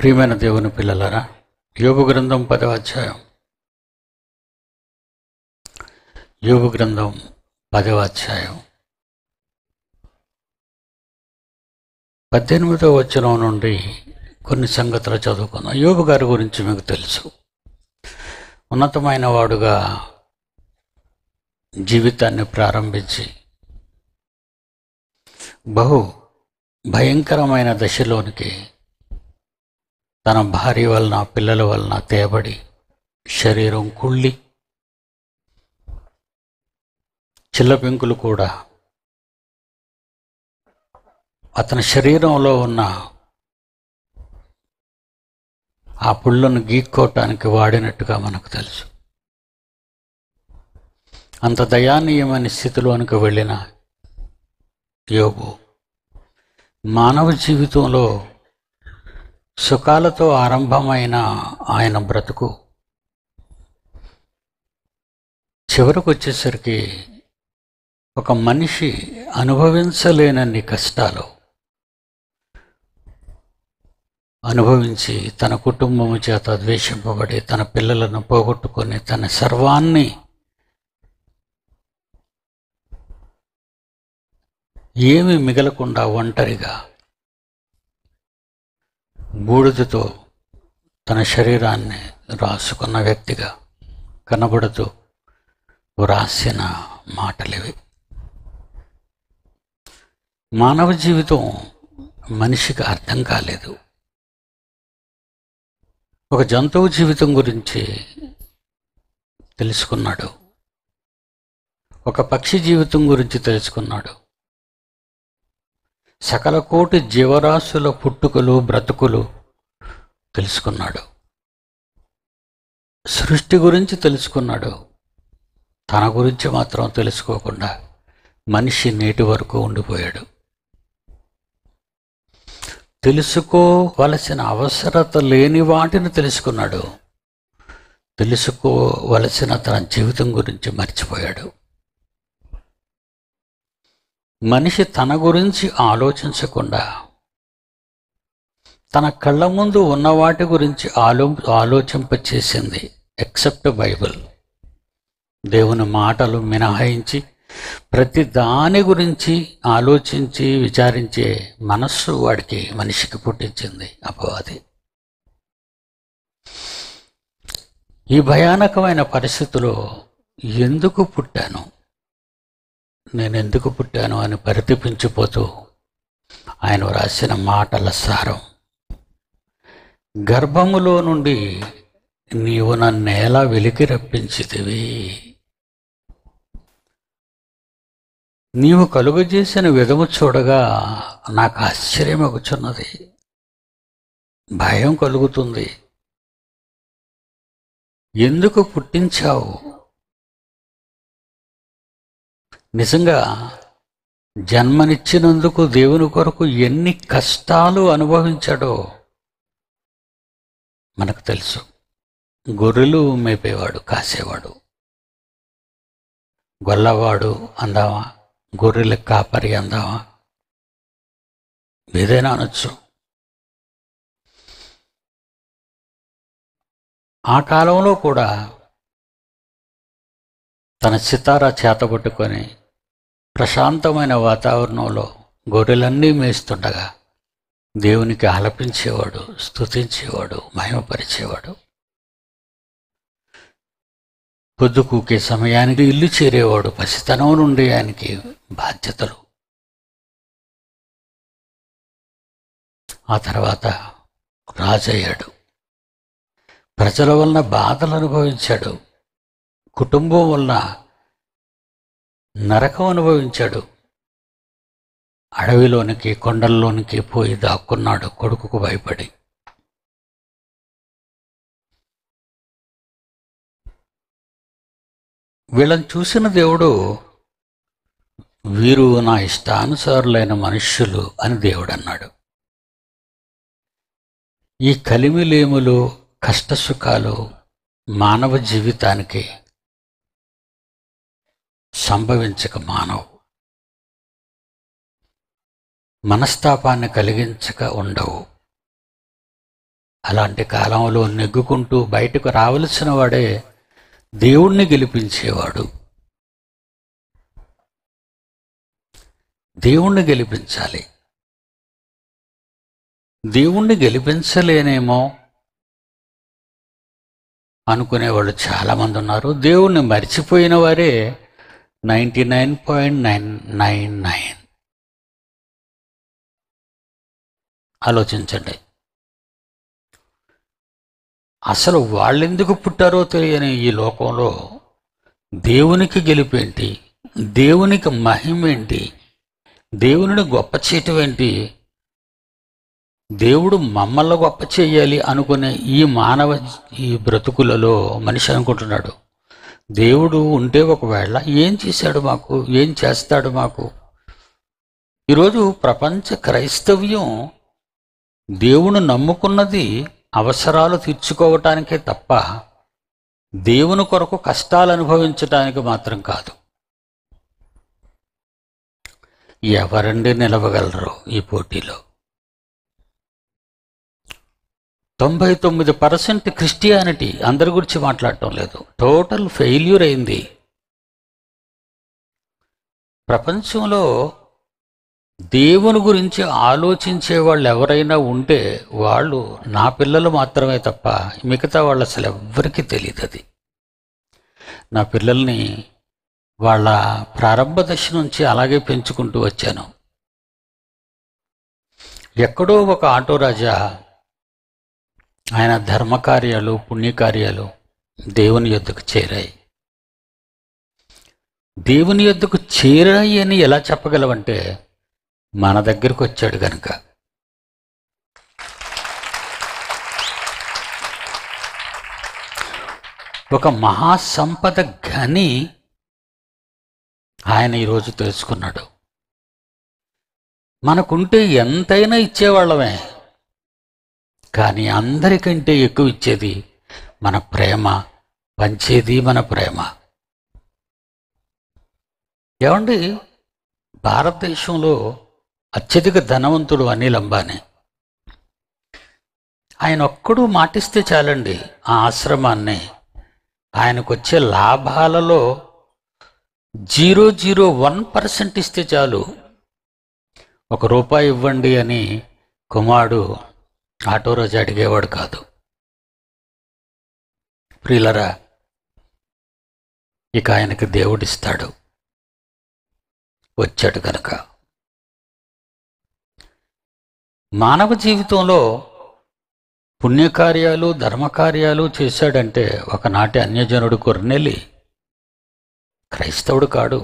ప్రియమైన దేవుని పిల్లలరా యోగు గ్రంథం పదవ అధ్యాయం యోగు గ్రంథం పదవ అధ్యాయం పద్దెనిమిదో వచ్చిన నుండి కొన్ని సంగతులు చదువుకున్నాం యోగు గారి గురించి మీకు తెలుసు ఉన్నతమైన వాడుగా జీవితాన్ని ప్రారంభించి బహు భయంకరమైన దశలోనికి తన భార్య వలన పిల్లల వలన తేబడి శరీరం కుళ్ళి చిల్లపెంకులు కూడా అతని శరీరంలో ఉన్న ఆ పుళ్ళను గీక్కోవటానికి వాడినట్టుగా మనకు తెలుసు అంత దయానీయమైన స్థితిలోనికి వెళ్ళిన యోగు మానవ జీవితంలో సుఖాలతో ఆరంభమైన ఆయన బ్రతుకు చివరకు వచ్చేసరికి ఒక మనిషి అనుభవించలేనన్ని కష్టాలు అనుభవించి తన కుటుంబము చేత ద్వేషింపబడి తన పిల్లలను పోగొట్టుకొని తన సర్వాన్ని ఏమి మిగలకుండా ఒంటరిగా బూడిదతో తన శరీరాన్ని రాసుకున్న వ్యక్తిగా కనబడుతూ వ్రాసిన మాటలివి మానవ జీవితం మనిషికి అర్థం కాలేదు ఒక జంతువు జీవితం గురించి తెలుసుకున్నాడు ఒక పక్షి జీవితం గురించి తెలుసుకున్నాడు సకలకోటి జీవరాశుల పుట్టుకలు బ్రతుకులు తెలుసుకున్నాడు సృష్టి గురించి తెలుసుకున్నాడు తన గురించి మాత్రం తెలుసుకోకుండా మనిషి నేటి వరకు ఉండిపోయాడు తెలుసుకోవలసిన అవసరత లేని వాటిని తెలుసుకున్నాడు తెలుసుకోవలసిన తన జీవితం గురించి మర్చిపోయాడు మనిషి తన గురించి ఆలోచించకుండా తన కళ్ళ ముందు ఉన్న వాటి గురించి ఆలో ఆలోచింపచేసింది ఎక్సెప్ట్ బైబుల్ దేవుని మాటలు మినహాయించి ప్రతి దాని గురించి ఆలోచించి విచారించే మనస్సు వాడికి మనిషికి పుట్టించింది అపవాది ఈ భయానకమైన పరిస్థితిలో ఎందుకు పుట్టాను నేను ఎందుకు పుట్టాను అని పరితపించిపోతూ ఆయన వ్రాసిన మాటల సారం గర్భములో నుండి నీవు నేల వెలికి రప్పించితివి నీవు కలుగజేసిన విధము చూడగా నాకు ఆశ్చర్యమగుచున్నది భయం కలుగుతుంది ఎందుకు పుట్టించావు నిజంగా జన్మనిచ్చినందుకు దేవుని కొరకు ఎన్ని కష్టాలు అనుభవించాడో మనకు తెలుసు గొర్రెలు మేపేవాడు కాసేవాడు గొల్లవాడు అందామా గొర్రెల కాపరి అందామా ఏదైనా అనొచ్చు ఆ కాలంలో కూడా తన సితారా చేతబట్టుకొని ప్రశాంతమైన వాతావరణంలో గొర్రెలన్నీ మేస్తుండగా దేవునికి ఆలపించేవాడు స్థుతించేవాడు మహిమపరిచేవాడు పొద్దు కూకే సమయానికి ఇల్లు చేరేవాడు పసితనం నుండి ఆయనకి బాధ్యతలు ఆ తర్వాత రాజయ్యాడు ప్రజల వలన బాధలు అనుభవించాడు కుటుంబం వలన నరకం అనుభవించాడు అడవిలోనికి కొండల్లోనికి పోయి దాక్కున్నాడు కొడుకుకు భయపడి వీళ్ళని చూసిన దేవుడు వీరు నా ఇష్టానుసారులైన మనుష్యులు అని దేవుడు అన్నాడు ఈ కలిమిలేములు కష్టసుఖాలు మానవ జీవితానికి సంభవించక మానవు మనస్తాపాన్ని కలిగించక ఉండవు అలాంటి కాలంలో నెగ్గుకుంటూ బయటకు రావలసిన వాడే దేవుణ్ణి గెలిపించేవాడు దేవుణ్ణి గెలిపించాలి దేవుణ్ణి గెలిపించలేనేమో అనుకునేవాళ్ళు చాలామంది ఉన్నారు దేవుణ్ణి మర్చిపోయిన వారే 99.999 ఆలోచించండి అసలు వాళ్ళెందుకు పుట్టారో తెలియని ఈ లోకంలో దేవునికి గెలుపేంటి దేవునికి మహిమేంటి దేవుని గొప్ప చేయటం ఏంటి దేవుడు మమ్మల్ని గొప్ప చేయాలి అనుకునే ఈ మానవ ఈ బ్రతుకులలో మనిషి అనుకుంటున్నాడు దేవుడు ఉంటే ఒకవేళ ఏం చేశాడు మాకు ఏం చేస్తాడు మాకు ఈరోజు ప్రపంచ క్రైస్తవ్యం దేవుని నమ్ముకున్నది అవసరాలు తీర్చుకోవటానికే తప్ప దేవుని కొరకు కష్టాలు అనుభవించటానికి మాత్రం కాదు ఎవరండి నిలవగలరు ఈ పోటీలో తొంభై తొమ్మిది పర్సెంట్ క్రిస్టియానిటీ అందరి గురించి మాట్లాడటం లేదు టోటల్ ఫెయిల్యూర్ అయింది ప్రపంచంలో దేవుని గురించి ఆలోచించే వాళ్ళు ఎవరైనా ఉంటే వాళ్ళు నా పిల్లలు మాత్రమే తప్ప మిగతా వాళ్ళు అసలు ఎవ్వరికీ తెలియదు అది నా పిల్లల్ని వాళ్ళ ప్రారంభ దశ నుంచి అలాగే పెంచుకుంటూ వచ్చాను ఎక్కడో ఒక ఆటో రాజా ఆయన ధర్మకార్యాలు పుణ్యకార్యాలు దేవుని యొద్దకు చేరాయి దేవుని యొద్దకు చేరాయి అని ఎలా చెప్పగలవంటే మన దగ్గరకు వచ్చాడు కనుక ఒక మహాసంపద గని ఆయన ఈరోజు తెలుసుకున్నాడు మనకుంటే ఎంతైనా ఇచ్చేవాళ్ళమే కానీ అందరికంటే ఎక్కువ ఇచ్చేది మన ప్రేమ పంచేది మన ప్రేమ ఏమండి భారతదేశంలో అత్యధిక ధనవంతుడు అనిల్ అంబానీ ఆయన ఒక్కడు మాటిస్తే చాలండి ఆ ఆశ్రమాన్ని ఆయనకు వచ్చే లాభాలలో జీరో జీరో వన్ పర్సెంట్ ఇస్తే చాలు ఒక రూపాయి ఇవ్వండి అని కుమారుడు ఆటో రోజు అడిగేవాడు కాదు ప్రియులరా ఇక ఆయనకి దేవుడిస్తాడు వచ్చాడు కనుక మానవ జీవితంలో పుణ్యకార్యాలు ధర్మకార్యాలు చేశాడంటే ఒకనాటి అన్యజనుడు కొర్నెలి క్రైస్తవుడు కాడు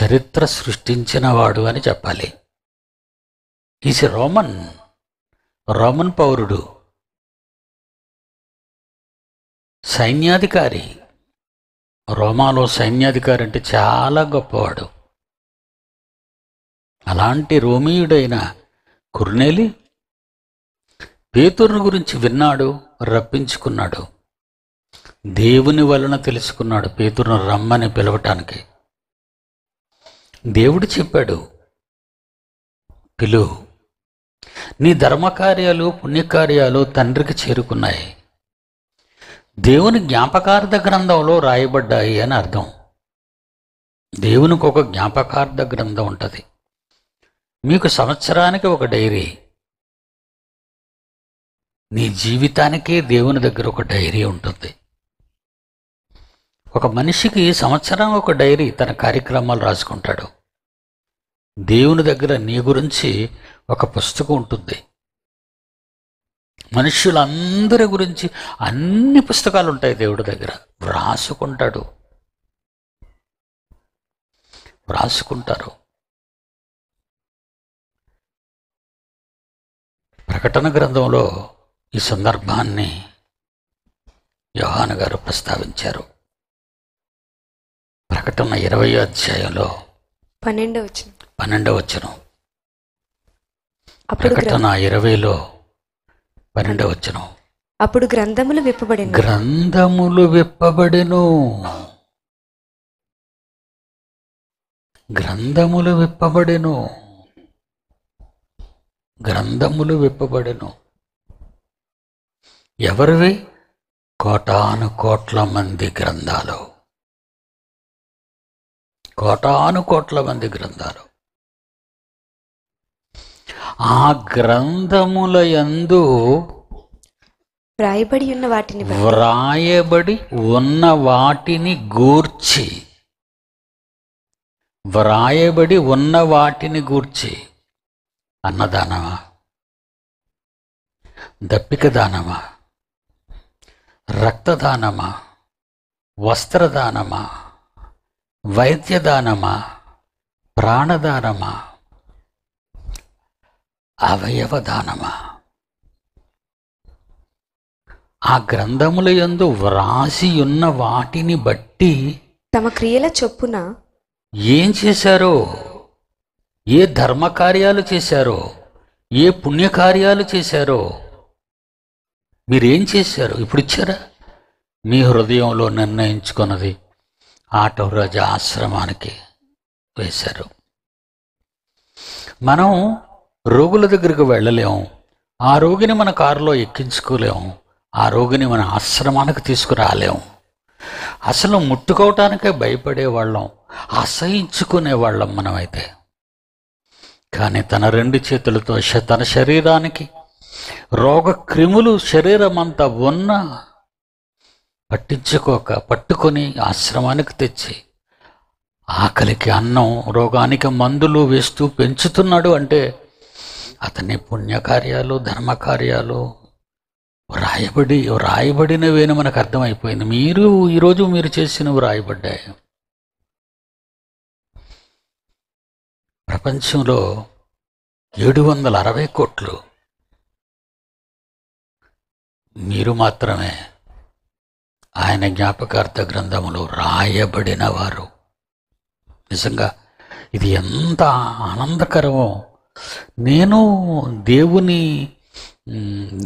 చరిత్ర సృష్టించినవాడు అని చెప్పాలి ఈజ్ రోమన్ రోమన్ పౌరుడు సైన్యాధికారి రోమాలో సైన్యాధికారి అంటే చాలా గొప్పవాడు అలాంటి రోమియుడైన కుర్నేలి పేతురుని గురించి విన్నాడు రప్పించుకున్నాడు దేవుని వలన తెలుసుకున్నాడు పేతురును రమ్మని పిలవటానికి దేవుడు చెప్పాడు పిలువు నీ ధర్మకార్యాలు పుణ్యకార్యాలు తండ్రికి చేరుకున్నాయి దేవుని జ్ఞాపకార్థ గ్రంథంలో రాయబడ్డాయి అని అర్థం దేవునికి ఒక జ్ఞాపకార్థ గ్రంథం ఉంటుంది మీకు సంవత్సరానికి ఒక డైరీ నీ జీవితానికే దేవుని దగ్గర ఒక డైరీ ఉంటుంది ఒక మనిషికి సంవత్సరం ఒక డైరీ తన కార్యక్రమాలు రాసుకుంటాడు దేవుని దగ్గర నీ గురించి ఒక పుస్తకం ఉంటుంది మనుషులందరి గురించి అన్ని పుస్తకాలు ఉంటాయి దేవుడి దగ్గర వ్రాసుకుంటాడు వ్రాసుకుంటారు ప్రకటన గ్రంథంలో ఈ సందర్భాన్ని యోహాన్ గారు ప్రస్తావించారు ప్రకటన ఇరవై అధ్యాయంలో పన్నెండవ వచ్చింది పన్నెండవచనం అప్పుడు ప్రకటన ఇరవైలో పన్నెండవచనం అప్పుడు గ్రంథములు విప్పబడి గ్రంథములు విప్పబడెను గ్రంథములు విప్పబడెను గ్రంథములు విప్పబడెను ఎవరివి కోటాను కోట్ల మంది గ్రంథాలు కోటాను కోట్ల మంది గ్రంథాలు ఆ గ్రంథముల యందు వ్రాయబడి ఉన్న వాటిని వ్రాయబడి ఉన్న వాటిని గూర్చి వ్రాయబడి ఉన్న వాటిని గూర్చి అన్నదానమా దప్పిక దానమా రక్తదానమా వస్త్రదానమా వైద్యదానమా ప్రాణదానమా అవయవ దానమా ఆ గ్రంథముల యందు వ్రాసి ఉన్న వాటిని బట్టి తమ క్రియల చొప్పున ఏం చేశారో ఏ ధర్మకార్యాలు చేశారో ఏ పుణ్యకార్యాలు చేశారో మీరేం చేశారు ఇప్పుడు ఇచ్చారా మీ హృదయంలో నిర్ణయించుకున్నది ఆటోరాజ ఆశ్రమానికి వేశారు మనం రోగుల దగ్గరికి వెళ్ళలేం ఆ రోగిని మన కారులో ఎక్కించుకోలేం ఆ రోగిని మన ఆశ్రమానికి తీసుకురాలేం అసలు ముట్టుకోవటానికే భయపడేవాళ్ళం అసహించుకునేవాళ్ళం మనమైతే కానీ తన రెండు చేతులతో తన శరీరానికి రోగ క్రిములు శరీరం అంతా ఉన్న పట్టించుకోక పట్టుకొని ఆశ్రమానికి తెచ్చి ఆకలికి అన్నం రోగానికి మందులు వేస్తూ పెంచుతున్నాడు అంటే అతని పుణ్యకార్యాలు ధర్మకార్యాలు రాయబడి రాయబడినవేనో మనకు అర్థమైపోయింది మీరు ఈరోజు మీరు చేసినవి రాయబడ్డాయి ప్రపంచంలో ఏడు వందల అరవై కోట్లు మీరు మాత్రమే ఆయన జ్ఞాపకార్థ గ్రంథములో రాయబడిన వారు నిజంగా ఇది ఎంత ఆనందకరమో నేను దేవుని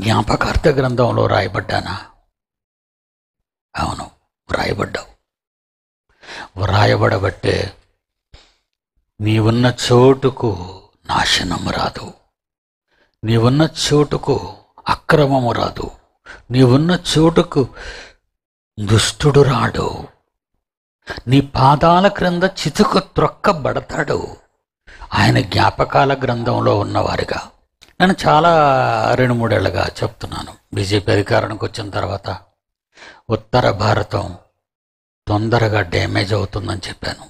జ్ఞాపకార్థ గ్రంథంలో రాయబడ్డానా అవును వ్రాయబడ్డావు వ్రాయబడబట్టే నీవున్న చోటుకు నాశనం రాదు నీవున్న చోటుకు అక్రమము రాదు నీవున్న చోటుకు దుష్టుడు రాడు నీ పాదాల క్రింద చితుకు త్రొక్కబడతాడు ఆయన జ్ఞాపకాల గ్రంథంలో ఉన్నవారుగా నేను చాలా రెండు మూడేళ్లుగా చెప్తున్నాను బీజేపీ అధికారానికి వచ్చిన తర్వాత ఉత్తర భారతం తొందరగా డ్యామేజ్ అవుతుందని చెప్పాను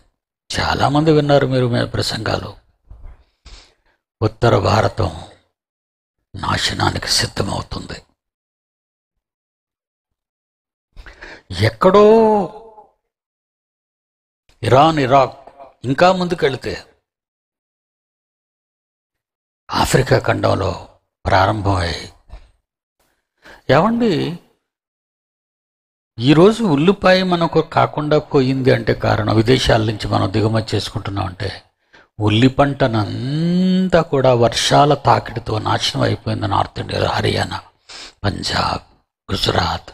చాలామంది విన్నారు మీరు మీ ప్రసంగాలు ఉత్తర భారతం నాశనానికి సిద్ధమవుతుంది ఎక్కడో ఇరాన్ ఇరాక్ ఇంకా ముందుకెళితే ఆఫ్రికా ఖండంలో ప్రారంభమయ్యాయి ఏమండి ఈరోజు ఉల్లిపాయ మనకు కాకుండా పోయింది అంటే కారణం విదేశాల నుంచి మనం దిగుమతి చేసుకుంటున్నాం అంటే ఉల్లి పంటనంతా కూడా వర్షాల తాకిడితో నాశనం అయిపోయింది నార్త్ ఇండియాలో హర్యానా పంజాబ్ గుజరాత్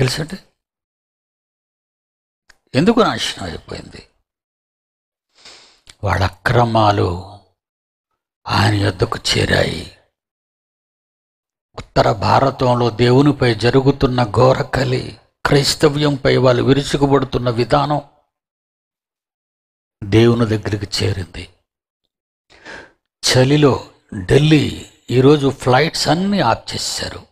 తెలుసండి ఎందుకు నాశనం అయిపోయింది వాళ్ళ అక్రమాలు ఆయన యొద్దకు చేరాయి ఉత్తర భారతంలో దేవునిపై జరుగుతున్న ఘోర కలి క్రైస్తవ్యంపై వాళ్ళు విరుచుకుపడుతున్న విధానం దేవుని దగ్గరికి చేరింది చలిలో ఢిల్లీ ఈరోజు ఫ్లైట్స్ అన్నీ ఆఫ్ చేశారు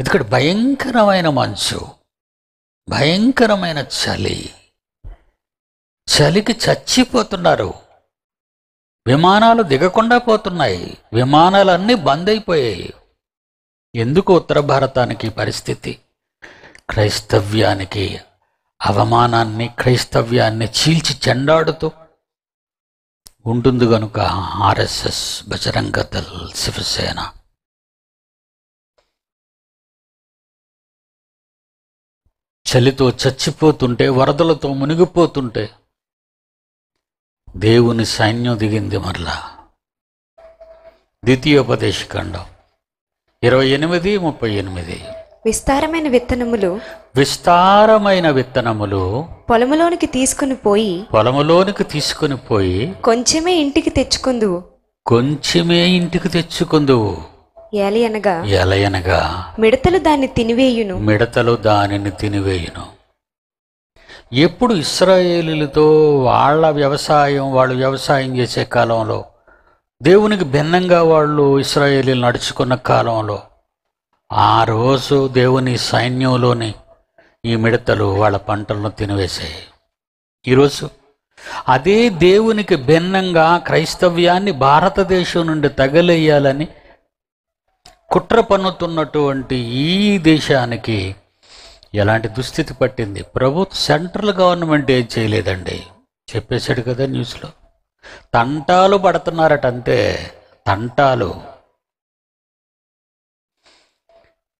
ఎందుకంటే భయంకరమైన మంచు భయంకరమైన చలి చలికి చచ్చిపోతున్నారు విమానాలు దిగకుండా పోతున్నాయి విమానాలన్నీ బంద్ అయిపోయాయి ఎందుకు ఉత్తర భారతానికి పరిస్థితి క్రైస్తవ్యానికి అవమానాన్ని క్రైస్తవ్యాన్ని చీల్చి చెండాడుతూ ఉంటుంది కనుక ఆర్ఎస్ఎస్ బజరంగ దళ్ శివసేన చలితో చచ్చిపోతుంటే వరదలతో మునిగిపోతుంటే దేవుని సైన్యం దిగింది మరలా ద్వితీయోపదేశ ఖండం ఇరవై ఎనిమిది ముప్పై ఎనిమిది విస్తారమైన విత్తనములు విస్తారమైన విత్తనములు పొలములోనికి తీసుకుని పోయి పొలములోనికి తీసుకుని పోయి కొంచెమే ఇంటికి తెచ్చుకుందువు కొంచెమే ఇంటికి తెచ్చుకుందువు ఎలయనగా ఎలయనగా మిడతలు దాన్ని తినివేయును మిడతలు దానిని తినివేయును ఎప్పుడు ఇస్రాయేలీలతో వాళ్ళ వ్యవసాయం వాళ్ళు వ్యవసాయం చేసే కాలంలో దేవునికి భిన్నంగా వాళ్ళు ఇస్రాయేలీలు నడుచుకున్న కాలంలో ఆ రోజు దేవుని సైన్యంలోని ఈ మిడతలు వాళ్ళ పంటలను తినివేశాయి ఈరోజు అదే దేవునికి భిన్నంగా క్రైస్తవ్యాన్ని భారతదేశం నుండి తగలేయాలని కుట్ర పన్నుతున్నటువంటి ఈ దేశానికి ఎలాంటి దుస్థితి పట్టింది ప్రభుత్వ సెంట్రల్ గవర్నమెంట్ ఏం చేయలేదండి చెప్పేశాడు కదా న్యూస్లో తంటాలు పడుతున్నారట అంతే తంటాలు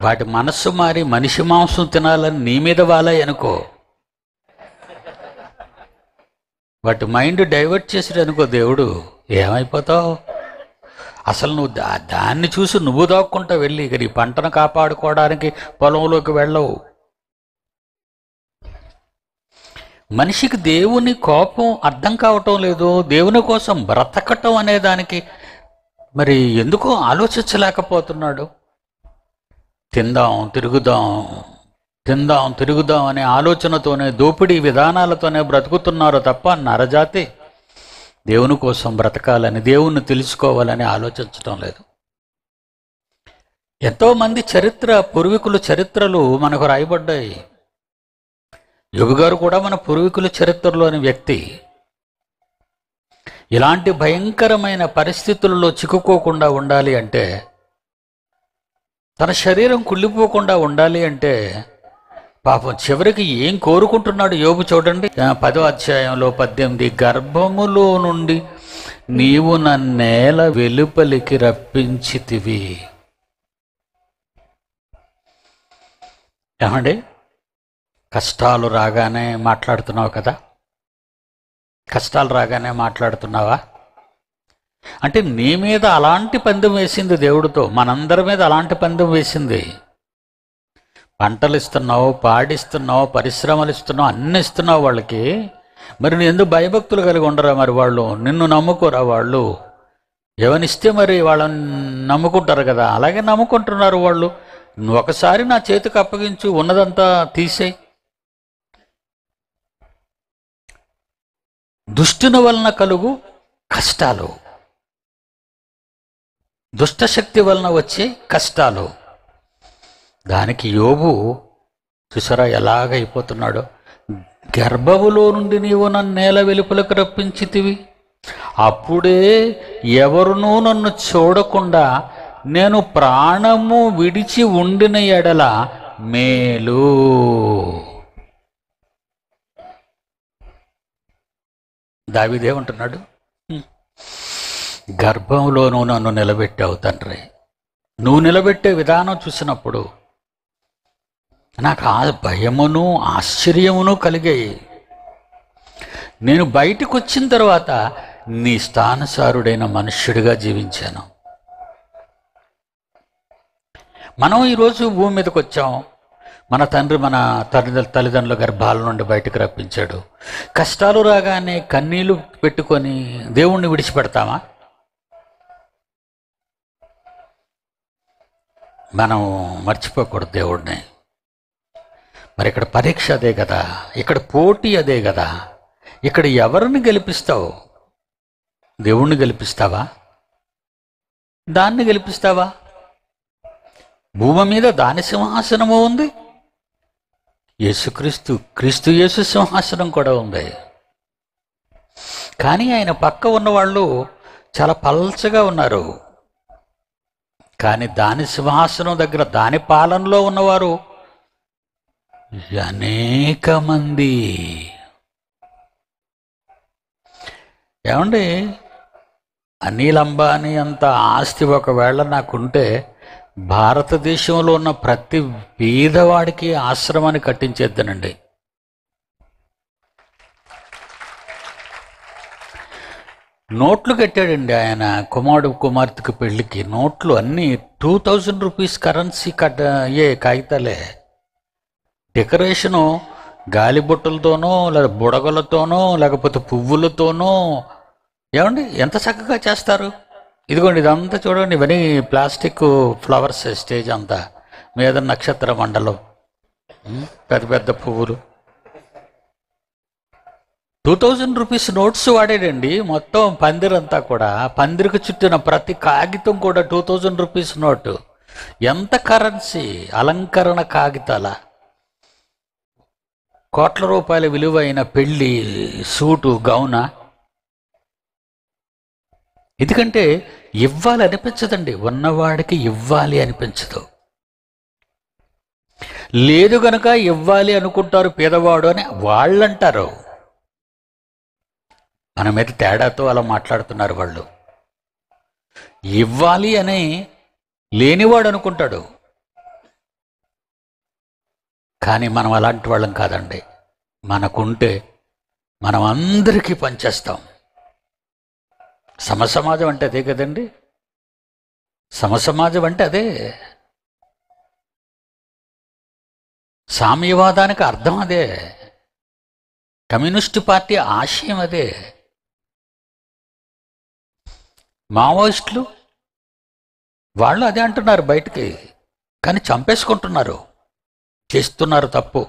వాటి మనస్సు మారి మనిషి మాంసం తినాలని నీ మీద వాలాయి అనుకో వాటి మైండ్ డైవర్ట్ చేసాడు అనుకో దేవుడు ఏమైపోతావు అసలు నువ్వు దా దాన్ని చూసి నువ్వు దాక్కుంటా వెళ్ళి ఇక నీ పంటను కాపాడుకోవడానికి పొలంలోకి వెళ్ళవు మనిషికి దేవుని కోపం అర్థం కావటం లేదు దేవుని కోసం బ్రతకటం అనే దానికి మరి ఎందుకో ఆలోచించలేకపోతున్నాడు తిందాం తిరుగుదాం తిందాం తిరుగుదాం అనే ఆలోచనతోనే దోపిడీ విధానాలతోనే బ్రతుకుతున్నారు తప్ప నరజాతి దేవుని కోసం బ్రతకాలని దేవుణ్ణి తెలుసుకోవాలని ఆలోచించటం లేదు ఎంతోమంది చరిత్ర పూర్వీకులు చరిత్రలు మనకు రాయబడ్డాయి యుగగారు కూడా మన పూర్వీకుల చరిత్రలోని వ్యక్తి ఇలాంటి భయంకరమైన పరిస్థితులలో చిక్కుకోకుండా ఉండాలి అంటే తన శరీరం కుళ్ళిపోకుండా ఉండాలి అంటే పాపం చివరికి ఏం కోరుకుంటున్నాడు యోగు చూడండి పదో అధ్యాయంలో పద్దెనిమిది గర్భములో నుండి నీవు నన్నేల వెలుపలికి రప్పించితివి ఏమండి కష్టాలు రాగానే మాట్లాడుతున్నావు కదా కష్టాలు రాగానే మాట్లాడుతున్నావా అంటే నీ మీద అలాంటి పందెం వేసింది దేవుడితో మనందరి మీద అలాంటి పందెం వేసింది పంటలు ఇస్తున్నావు పాడిస్తున్నావు పరిశ్రమలు ఇస్తున్నావు అన్ని ఇస్తున్నావు వాళ్ళకి మరి నేను ఎందుకు భయభక్తులు కలిగి ఉండరా మరి వాళ్ళు నిన్ను నమ్ముకోరా వాళ్ళు ఎవనిస్తే మరి వాళ్ళని నమ్ముకుంటారు కదా అలాగే నమ్ముకుంటున్నారు వాళ్ళు ఒకసారి నా చేతికి అప్పగించు ఉన్నదంతా తీసేయి దుష్టుని వలన కలుగు కష్టాలు దుష్టశక్తి వలన వచ్చే కష్టాలు దానికి యోగు చూసారా ఎలాగ గర్భములో నుండి నీవు నన్ను నేల వెలుపలకు రప్పించితివి అప్పుడే ఎవరునూ నన్ను చూడకుండా నేను ప్రాణము విడిచి ఉండిన ఎడల మేలు దావిదేమంటున్నాడు గర్భంలోనూ నన్ను నిలబెట్టావు తండ్రి నువ్వు నిలబెట్టే విధానం చూసినప్పుడు నాకు ఆ భయమును ఆశ్చర్యమును కలిగాయి నేను బయటకు వచ్చిన తర్వాత నీ స్థానసారుడైన మనుష్యుడిగా జీవించాను మనం ఈరోజు భూమి మీదకి వచ్చాం మన తండ్రి మన తల్లిదండ్రుల తల్లిదండ్రుల గర్భాల నుండి బయటకు రప్పించాడు కష్టాలు రాగానే కన్నీళ్లు పెట్టుకొని దేవుణ్ణి విడిచిపెడతామా మనం మర్చిపోకూడదు దేవుడిని మరి ఇక్కడ పరీక్ష అదే కదా ఇక్కడ పోటీ అదే కదా ఇక్కడ ఎవరిని గెలిపిస్తావు దేవుణ్ణి గెలిపిస్తావా దాన్ని గెలిపిస్తావా భూమి మీద దాని సింహాసనము ఉంది యేసుక్రీస్తు క్రీస్తు యేసు సింహాసనం కూడా ఉంది కానీ ఆయన పక్క ఉన్నవాళ్ళు చాలా పల్చగా ఉన్నారు కానీ దాని సింహాసనం దగ్గర దాని పాలనలో ఉన్నవారు అనేక మంది ఏమండి అనిల్ అంబానీ అంత ఆస్తి ఒకవేళ నాకుంటే భారతదేశంలో ఉన్న ప్రతి పేదవాడికి ఆశ్రమాన్ని కట్టించేద్దనండి నోట్లు కట్టాడండి ఆయన కుమారుడు కుమార్తెకి పెళ్లికి నోట్లు అన్నీ two thousand rupees currency cut అయ్యే కాగితాలే డెకరేషను గాలిబుట్టలతోనో లేదా బుడగలతోనో లేకపోతే పువ్వులతోనో ఏమండి ఎంత చక్కగా చేస్తారు ఇదిగోండి ఇదంతా చూడండి ఇవన్నీ ప్లాస్టిక్ ఫ్లవర్స్ స్టేజ్ అంతా మీద నక్షత్ర మండలం పెద్ద పెద్ద పువ్వులు టూ థౌజండ్ రూపీస్ నోట్స్ వాడాడండి మొత్తం పందిరంతా కూడా పందిరికి చుట్టిన ప్రతి కాగితం కూడా టూ థౌజండ్ రూపీస్ నోటు ఎంత కరెన్సీ అలంకరణ కాగితాల కోట్ల రూపాయల విలువైన పెళ్ళి సూటు గౌన ఎందుకంటే ఇవ్వాలి అనిపించదండి ఉన్నవాడికి ఇవ్వాలి అనిపించదు లేదు గనక ఇవ్వాలి అనుకుంటారు పేదవాడు అని వాళ్ళంటారు మన మీద తేడాతో అలా మాట్లాడుతున్నారు వాళ్ళు ఇవ్వాలి అని లేనివాడు అనుకుంటాడు కానీ మనం అలాంటి వాళ్ళం కాదండి మనకుంటే మనం అందరికీ పనిచేస్తాం సమసమాజం అంటే అదే కదండి సమసమాజం అంటే అదే సామ్యవాదానికి అర్థం అదే కమ్యూనిస్టు పార్టీ ఆశయం అదే మావోయిస్టులు వాళ్ళు అదే అంటున్నారు బయటికి కానీ చంపేసుకుంటున్నారు చేస్తున్నారు తప్పు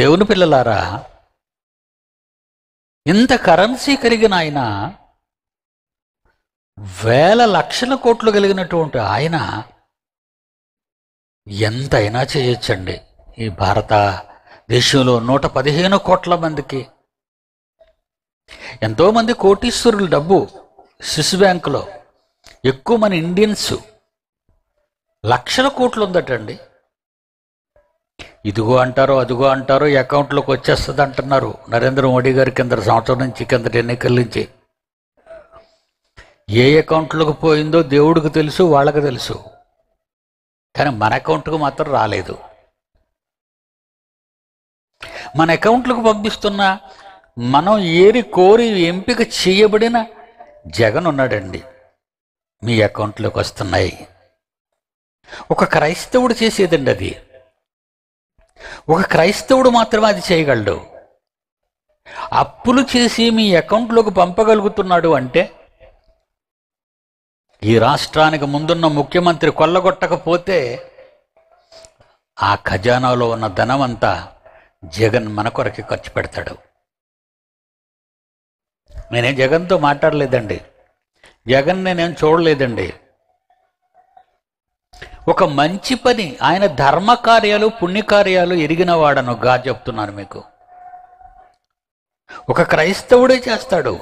దేవుని పిల్లలారా ఇంత కరెన్సీ కలిగిన ఆయన వేల లక్షల కోట్లు కలిగినటువంటి ఆయన ఎంతైనా చేయొచ్చండి ఈ భారత దేశంలో నూట పదిహేను కోట్ల మందికి ఎంతోమంది కోటీశ్వరులు డబ్బు స్విస్ బ్యాంకులో ఎక్కువ మన ఇండియన్స్ లక్షల కోట్లు ఉందటండి ఇదిగో అంటారు అదిగో అంటారు అకౌంట్లోకి వచ్చేస్తుంది అంటున్నారు నరేంద్ర మోడీ గారి కింద సంవత్సరం నుంచి కింద ఎన్నికల నుంచి ఏ అకౌంట్లోకి పోయిందో దేవుడికి తెలుసు వాళ్ళకి తెలుసు కానీ మన అకౌంట్కు మాత్రం రాలేదు మన అకౌంట్లకు పంపిస్తున్న మనం ఏరి కోరి ఎంపిక చేయబడిన జగన్ ఉన్నాడండి మీ అకౌంట్లోకి వస్తున్నాయి ఒక క్రైస్తవుడు చేసేదండి అది ఒక క్రైస్తవుడు మాత్రమే అది చేయగలడు అప్పులు చేసి మీ అకౌంట్లోకి పంపగలుగుతున్నాడు అంటే ఈ రాష్ట్రానికి ముందున్న ముఖ్యమంత్రి కొల్లగొట్టకపోతే ఆ ఖజానాలో ఉన్న ధనం అంతా జగన్ మన కొరకి ఖర్చు పెడతాడు నేనేం జగన్తో మాట్లాడలేదండి జగన్ నేనేం చూడలేదండి ఒక మంచి పని ఆయన ధర్మకార్యాలు పుణ్యకార్యాలు గా చెప్తున్నాను మీకు ఒక క్రైస్తవుడే చేస్తాడు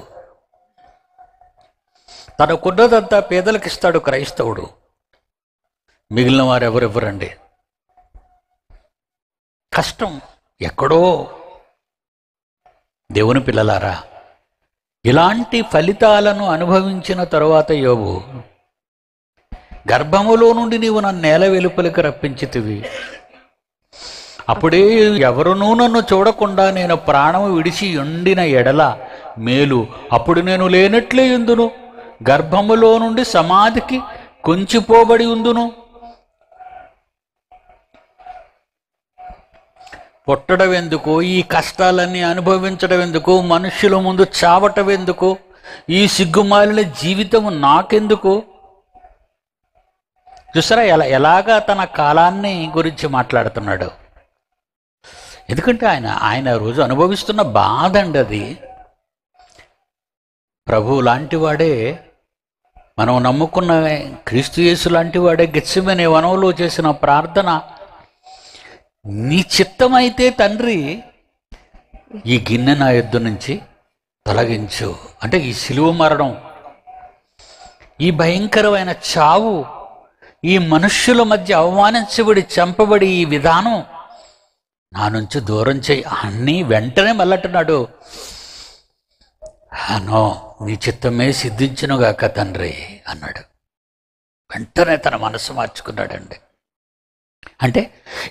తనకున్నదంతా పేదలకు ఇస్తాడు క్రైస్తవుడు మిగిలిన వారు ఎవరెవరండి కష్టం ఎక్కడో దేవుని పిల్లలారా ఇలాంటి ఫలితాలను అనుభవించిన తరువాత యోగు గర్భములో నుండి నీవు నా నేల వెలుపలికి రప్పించితివి అప్పుడే ఎవరునూ నన్ను చూడకుండా నేను ప్రాణము విడిచి ఎండిన ఎడల మేలు అప్పుడు నేను లేనట్లే ఎందును గర్భములో నుండి సమాధికి కొంచిపోబడి ఉందును పుట్టడం ఎందుకు ఈ కష్టాలన్నీ అనుభవించడం ఎందుకు మనుషుల ముందు చావటం ఎందుకు ఈ సిగ్గుమాలిన జీవితం నాకెందుకు చూసారా ఎలా ఎలాగా తన కాలాన్ని గురించి మాట్లాడుతున్నాడు ఎందుకంటే ఆయన ఆయన రోజు అనుభవిస్తున్న బాధ అండి అది ప్రభు లాంటివాడే మనం నమ్ముకున్న క్రీస్తు లాంటి లాంటివాడే గెచ్చిమనే వనంలో చేసిన ప్రార్థన నీ చిత్తమైతే తండ్రి ఈ గిన్నె నా యుద్ధ నుంచి తొలగించు అంటే ఈ సిలువ మరణం ఈ భయంకరమైన చావు ఈ మనుష్యుల మధ్య అవమానించబడి చంపబడి ఈ విధానం నా నుంచి దూరం చేయి అన్నీ వెంటనే మళ్ళంటున్నాడు అనో నీ చిత్తమే సిద్ధించునుగాక తండ్రి అన్నాడు వెంటనే తన మనసు మార్చుకున్నాడండి అంటే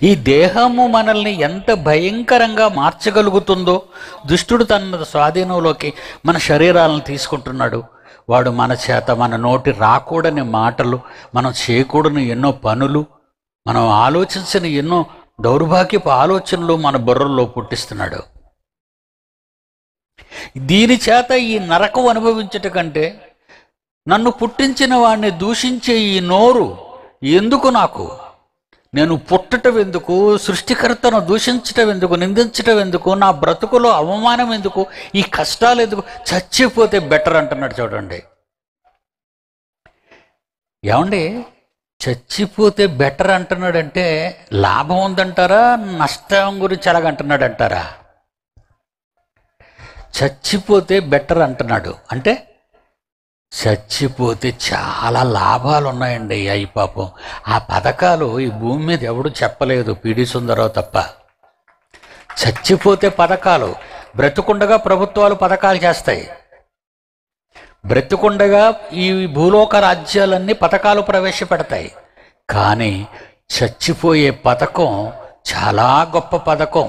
ఈ దేహము మనల్ని ఎంత భయంకరంగా మార్చగలుగుతుందో దుష్టుడు తన స్వాధీనంలోకి మన శరీరాలను తీసుకుంటున్నాడు వాడు మన చేత మన నోటి రాకూడని మాటలు మనం చేయకూడని ఎన్నో పనులు మనం ఆలోచించిన ఎన్నో దౌర్భాగ్యపు ఆలోచనలు మన బుర్రల్లో పుట్టిస్తున్నాడు దీని చేత ఈ నరకం అనుభవించట కంటే నన్ను పుట్టించిన వాడిని దూషించే ఈ నోరు ఎందుకు నాకు నేను పుట్టటం ఎందుకు సృష్టికర్తను దూషించటం ఎందుకు నిందించటం ఎందుకు నా బ్రతుకులో అవమానం ఎందుకు ఈ కష్టాలు ఎందుకు చచ్చిపోతే బెటర్ అంటున్నాడు చూడండి ఏమండి చచ్చిపోతే బెటర్ అంటున్నాడంటే లాభం ఉందంటారా నష్టం గురించి ఎలాగంటున్నాడు అంటారా చచ్చిపోతే బెటర్ అంటున్నాడు అంటే చచ్చిపోతే చాలా లాభాలు ఉన్నాయండి అయ్యి పాపం ఆ పథకాలు ఈ భూమి మీద ఎవడు చెప్పలేదు పిడి సుందరావు తప్ప చచ్చిపోతే పథకాలు బ్రతుకుండగా ప్రభుత్వాలు పథకాలు చేస్తాయి బ్రతుకుండగా ఈ భూలోక రాజ్యాలన్నీ పథకాలు ప్రవేశపెడతాయి కానీ చచ్చిపోయే పథకం చాలా గొప్ప పథకం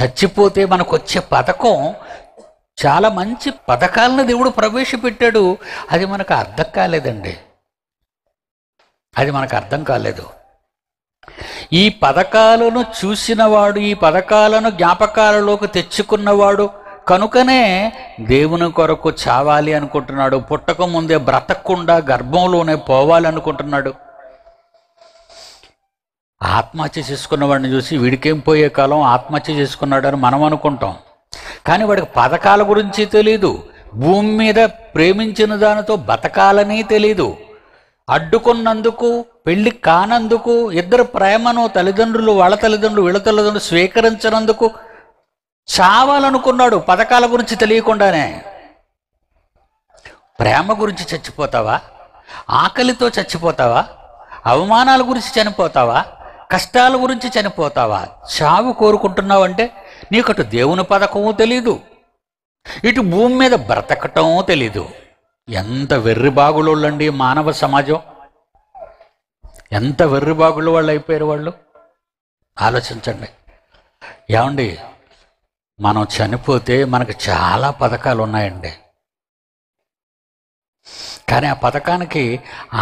చచ్చిపోతే మనకు వచ్చే పథకం చాలా మంచి పథకాలను దేవుడు ప్రవేశపెట్టాడు అది మనకు అర్థం కాలేదండి అది మనకు అర్థం కాలేదు ఈ పథకాలను చూసినవాడు ఈ పథకాలను జ్ఞాపకాలలోకి తెచ్చుకున్నవాడు కనుకనే దేవుని కొరకు చావాలి అనుకుంటున్నాడు పుట్టక ముందే బ్రతకుండా గర్భంలోనే పోవాలనుకుంటున్నాడు ఆత్మహత్య చేసుకున్నవాడిని చూసి వీడికేం పోయే కాలం ఆత్మహత్య చేసుకున్నాడని మనం అనుకుంటాం కానీ వాడికి పథకాల గురించి తెలీదు భూమి మీద ప్రేమించిన దానితో బతకాలని తెలీదు అడ్డుకున్నందుకు పెళ్లి కానందుకు ఇద్దరు ప్రేమను తల్లిదండ్రులు వాళ్ళ తల్లిదండ్రులు వీళ్ళ తల్లిదండ్రులు స్వీకరించినందుకు చావాలనుకున్నాడు పథకాల గురించి తెలియకుండానే ప్రేమ గురించి చచ్చిపోతావా ఆకలితో చచ్చిపోతావా అవమానాల గురించి చనిపోతావా కష్టాల గురించి చనిపోతావా చావు కోరుకుంటున్నావంటే నీకటు దేవుని పథకము తెలీదు ఇటు భూమి మీద బ్రతకటం తెలీదు ఎంత వెర్రిబాగులోళ్ళండి మానవ సమాజం ఎంత వెర్రిబాగులు వాళ్ళు అయిపోయారు వాళ్ళు ఆలోచించండి ఏమండి మనం చనిపోతే మనకు చాలా పథకాలు ఉన్నాయండి కానీ ఆ పథకానికి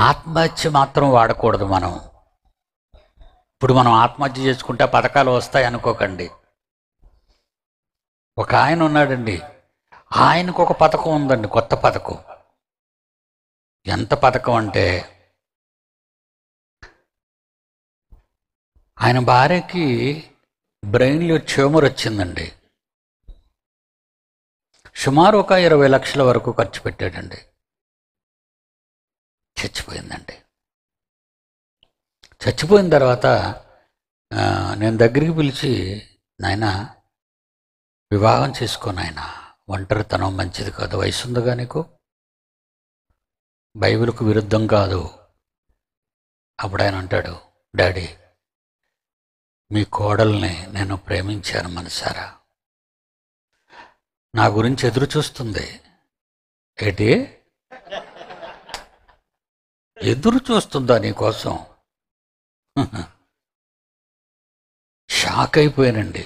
ఆత్మహత్య మాత్రం వాడకూడదు మనం ఇప్పుడు మనం ఆత్మహత్య చేసుకుంటే పథకాలు వస్తాయి అనుకోకండి ఒక ఆయన ఉన్నాడండి ఆయనకు ఒక పథకం ఉందండి కొత్త పథకం ఎంత పథకం అంటే ఆయన భార్యకి బ్రెయిన్లో ట్యూమర్ వచ్చిందండి సుమారు ఒక ఇరవై లక్షల వరకు ఖర్చు పెట్టాడండి చచ్చిపోయిందండి చచ్చిపోయిన తర్వాత నేను దగ్గరికి పిలిచి నాయనా వివాహం చేసుకొని ఆయన ఒంటరితనం మంచిది కాదు వయసు ఉందిగా నీకు బైబిల్కు విరుద్ధం కాదు అప్పుడు ఆయన అంటాడు డాడీ మీ కోడల్ని నేను ప్రేమించాను మనసారా నా గురించి ఎదురు చూస్తుంది ఏంటి ఎదురు చూస్తుందా నీకోసం షాక్ అయిపోయానండి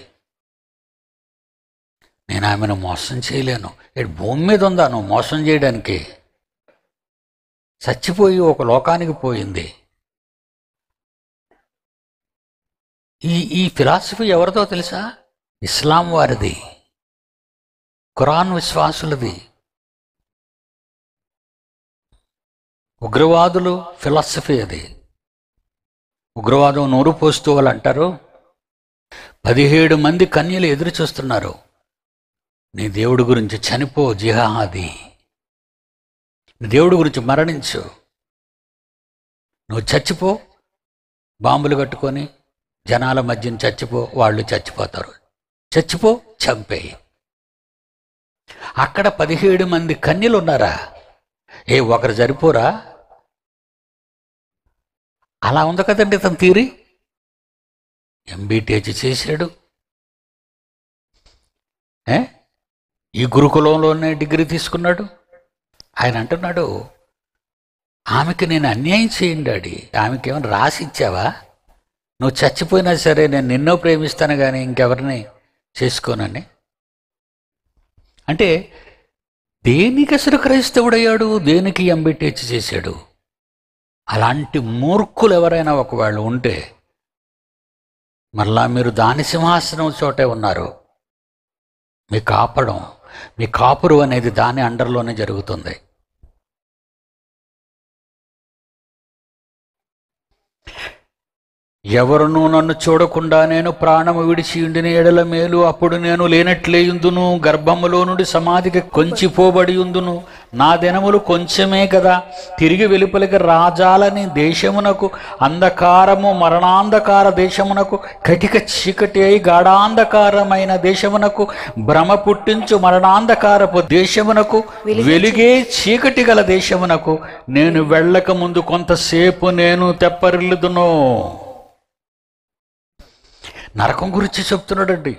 నేను ఆమెను మోసం చేయలేను ఇటు భూమి మీద ఉందా నువ్వు మోసం చేయడానికి చచ్చిపోయి ఒక లోకానికి పోయింది ఈ ఈ ఫిలాసఫీ ఎవరితో తెలుసా ఇస్లాం వారిది ఖురాన్ విశ్వాసులది ఉగ్రవాదులు ఫిలాసఫీ అది ఉగ్రవాదం నోరు పోస్తూ వాళ్ళు అంటారు పదిహేడు మంది కన్యలు ఎదురు చూస్తున్నారు నీ దేవుడి గురించి చనిపో జిహాది నీ దేవుడి గురించి మరణించు నువ్వు చచ్చిపో బాంబులు కట్టుకొని జనాల మధ్యని చచ్చిపో వాళ్ళు చచ్చిపోతారు చచ్చిపో చంపేయి అక్కడ పదిహేడు మంది కన్యలు ఉన్నారా ఏ ఒకరు సరిపోరా అలా ఉంది కదండి తన తీరి ఎంబీటీహెచ్ చేశాడు ఏ ఈ గురుకులంలోనే డిగ్రీ తీసుకున్నాడు ఆయన అంటున్నాడు ఆమెకి నేను అన్యాయం చేయండి అడి ఆమెకి ఏమైనా రాసి ఇచ్చావా నువ్వు చచ్చిపోయినా సరే నేను నిన్నో ప్రేమిస్తాను కానీ ఇంకెవరిని చేసుకోనని అంటే దేనికి అసలు క్రైస్తవుడయ్యాడు దేనికి ఎంబీటీహెచ్ చేశాడు అలాంటి మూర్ఖులు ఎవరైనా ఒకవేళ ఉంటే మళ్ళా మీరు దాని సింహాసనం చోటే ఉన్నారు మీ కాపడం మీ కాపురు అనేది దాని అండర్లోనే జరుగుతుంది ఎవరునూ నన్ను చూడకుండా నేను ప్రాణము విడిచి ఉండిన ఎడల మేలు అప్పుడు నేను లేనట్లేయుందును గర్భములో నుండి సమాధికి కొంచిపోబడి ఉందును నా దినములు కొంచెమే కదా తిరిగి వెలుపలికి రాజాలని దేశమునకు అంధకారము మరణాంధకార దేశమునకు కటిక చీకటి అయి గాఢాంధకారమైన దేశమునకు భ్రమ పుట్టించు మరణాంధకారపు దేశమునకు వెలిగే చీకటి గల దేశమునకు నేను వెళ్ళక ముందు కొంతసేపు నేను తెప్పరిల్లుదును నరకం గురించి చెప్తున్నాడండి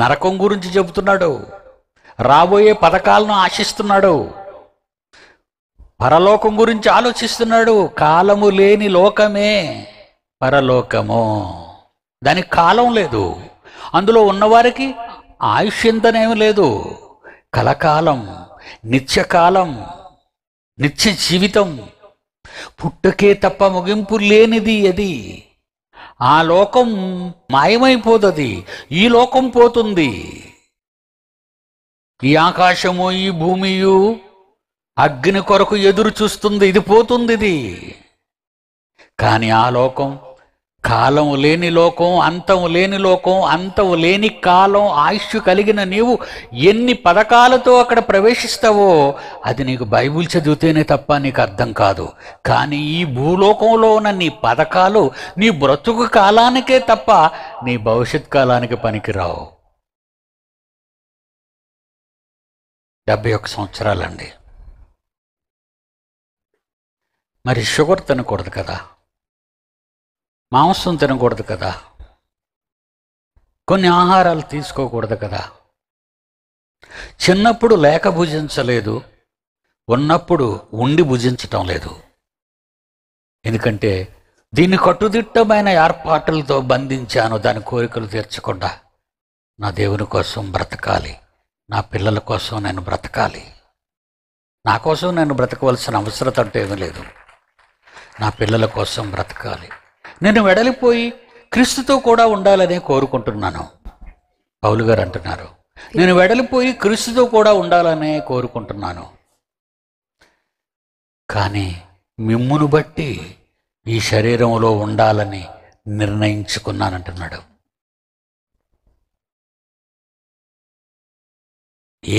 నరకం గురించి చెబుతున్నాడు రాబోయే పథకాలను ఆశిస్తున్నాడు పరలోకం గురించి ఆలోచిస్తున్నాడు కాలము లేని లోకమే పరలోకము దానికి కాలం లేదు అందులో ఉన్నవారికి ఆయుష్ ఎంతనేమి లేదు కలకాలం నిత్యకాలం నిత్య జీవితం పుట్టకే తప్ప ముగింపు లేనిది అది ఆ లోకం మాయమైపోతుంది ఈ లోకం పోతుంది ఈ ఆకాశము ఈ భూమియు అగ్ని కొరకు ఎదురు చూస్తుంది ఇది పోతుంది ఇది కానీ ఆ లోకం కాలము లేని లోకం అంతము లేని లోకం అంతము లేని కాలం ఆయుష్ కలిగిన నీవు ఎన్ని పథకాలతో అక్కడ ప్రవేశిస్తావో అది నీకు బైబుల్ చదివితేనే తప్ప నీకు అర్థం కాదు కానీ ఈ భూలోకంలో ఉన్న నీ పథకాలు నీ బ్రతుకు కాలానికే తప్ప నీ భవిష్యత్ కాలానికి పనికిరావు డెబ్బై ఒక సంవత్సరాలండి మరి షుగర్ తినకూడదు కదా మాంసం తినకూడదు కదా కొన్ని ఆహారాలు తీసుకోకూడదు కదా చిన్నప్పుడు లేక భుజించలేదు ఉన్నప్పుడు ఉండి భుజించటం లేదు ఎందుకంటే దీన్ని కట్టుదిట్టమైన ఏర్పాట్లతో బంధించాను దాని కోరికలు తీర్చకుండా నా దేవుని కోసం బ్రతకాలి నా పిల్లల కోసం నేను బ్రతకాలి నా కోసం నేను బ్రతకవలసిన అవసరత అంటే ఏమీ లేదు నా పిల్లల కోసం బ్రతకాలి నేను వెడలిపోయి క్రీస్తుతో కూడా ఉండాలని కోరుకుంటున్నాను పౌలు గారు అంటున్నారు నేను వెడలిపోయి క్రీస్తుతో కూడా ఉండాలనే కోరుకుంటున్నాను కానీ మిమ్మును బట్టి ఈ శరీరంలో ఉండాలని నిర్ణయించుకున్నానంటున్నాడు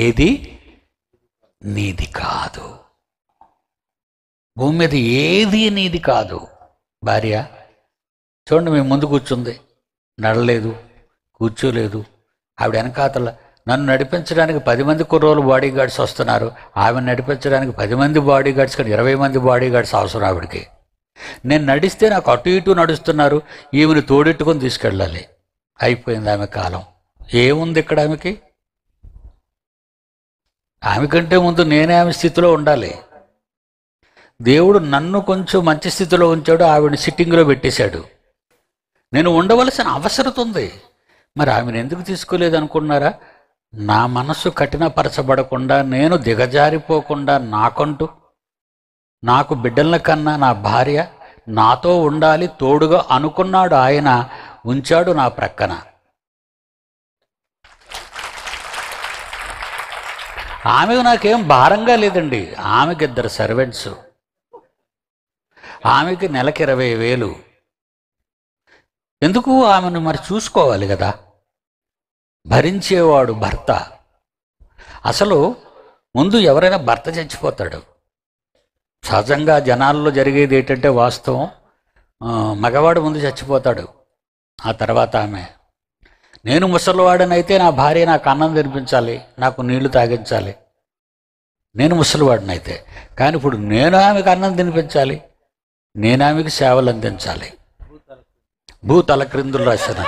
ఏది నీది కాదు భూమి మీద ఏది నీది కాదు భార్య చూడండి మేము ముందు కూర్చుంది నడలేదు కూర్చోలేదు ఆవిడ వెనకాతల నన్ను నడిపించడానికి పది మంది కుర్రోలు బాడీ గార్డ్స్ వస్తున్నారు ఆమెను నడిపించడానికి పది మంది బాడీ గార్డ్స్ కానీ ఇరవై మంది బాడీ గార్డ్స్ అవసరం ఆవిడకి నేను నడిస్తే నాకు అటు ఇటు నడుస్తున్నారు ఈమెను తోడెట్టుకొని తీసుకెళ్ళాలి అయిపోయింది ఆమె కాలం ఏముంది ఇక్కడ ఆమెకి ఆమె కంటే ముందు నేనే ఆమె స్థితిలో ఉండాలి దేవుడు నన్ను కొంచెం మంచి స్థితిలో ఉంచాడు ఆవిడ సిట్టింగ్లో పెట్టేశాడు నేను ఉండవలసిన అవసరం ఉంది మరి ఆమెను ఎందుకు తీసుకోలేదు అనుకున్నారా నా మనసు కఠినపరచబడకుండా నేను దిగజారిపోకుండా నాకంటూ నాకు బిడ్డల కన్నా నా భార్య నాతో ఉండాలి తోడుగా అనుకున్నాడు ఆయన ఉంచాడు నా ప్రక్కన ఆమె నాకేం భారంగా లేదండి ఆమెకి ఇద్దరు సర్వెంట్స్ ఆమెకి నెలకి ఇరవై వేలు ఎందుకు ఆమెను మరి చూసుకోవాలి కదా భరించేవాడు భర్త అసలు ముందు ఎవరైనా భర్త చచ్చిపోతాడు సహజంగా జనాల్లో జరిగేది ఏంటంటే వాస్తవం మగవాడు ముందు చచ్చిపోతాడు ఆ తర్వాత ఆమె నేను ముసలివాడినైతే నా భార్య నాకు అన్నం తినిపించాలి నాకు నీళ్లు తాగించాలి నేను ముసలివాడినైతే కానీ ఇప్పుడు నేను ఆమెకు అన్నం తినిపించాలి నేను ఆమెకు సేవలు అందించాలి భూ తలక్రిందులు రాశాను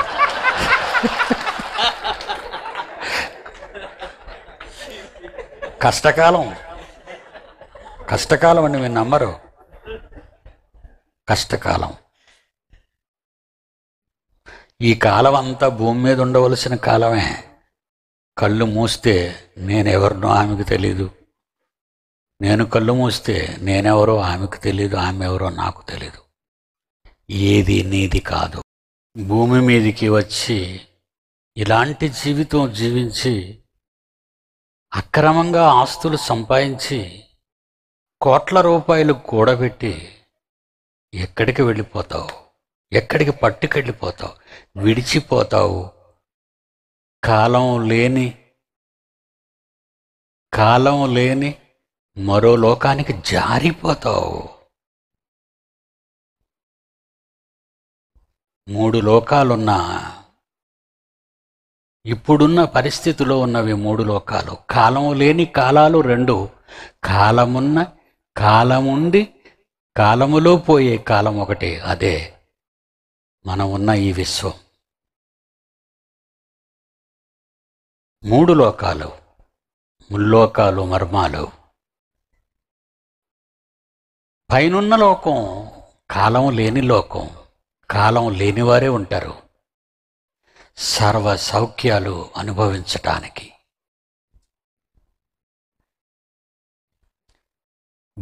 కష్టకాలం కష్టకాలం అండి మీరు నమ్మరు కష్టకాలం ఈ కాలం అంతా భూమి మీద ఉండవలసిన కాలమే కళ్ళు మూస్తే నేనెవరినో ఆమెకు తెలీదు నేను కళ్ళు మూస్తే నేనెవరో ఆమెకు తెలీదు ఆమె ఎవరో నాకు తెలీదు ఏది నీది కాదు భూమి మీదికి వచ్చి ఇలాంటి జీవితం జీవించి అక్రమంగా ఆస్తులు సంపాదించి కోట్ల రూపాయలు కూడబెట్టి ఎక్కడికి వెళ్ళిపోతావు ఎక్కడికి పట్టుకెళ్ళిపోతావు విడిచిపోతావు కాలం లేని కాలం లేని మరో లోకానికి జారిపోతావు మూడు లోకాలున్నా ఇప్పుడున్న పరిస్థితిలో ఉన్నవి మూడు లోకాలు కాలం లేని కాలాలు రెండు కాలమున్న కాలముండి కాలములో పోయే కాలం ఒకటి అదే మనం ఉన్న ఈ విశ్వం మూడు లోకాలు ముల్లోకాలు మర్మాలు పైనున్న లోకం కాలం లేని లోకం కాలం లేనివారే ఉంటారు సర్వ సౌఖ్యాలు అనుభవించటానికి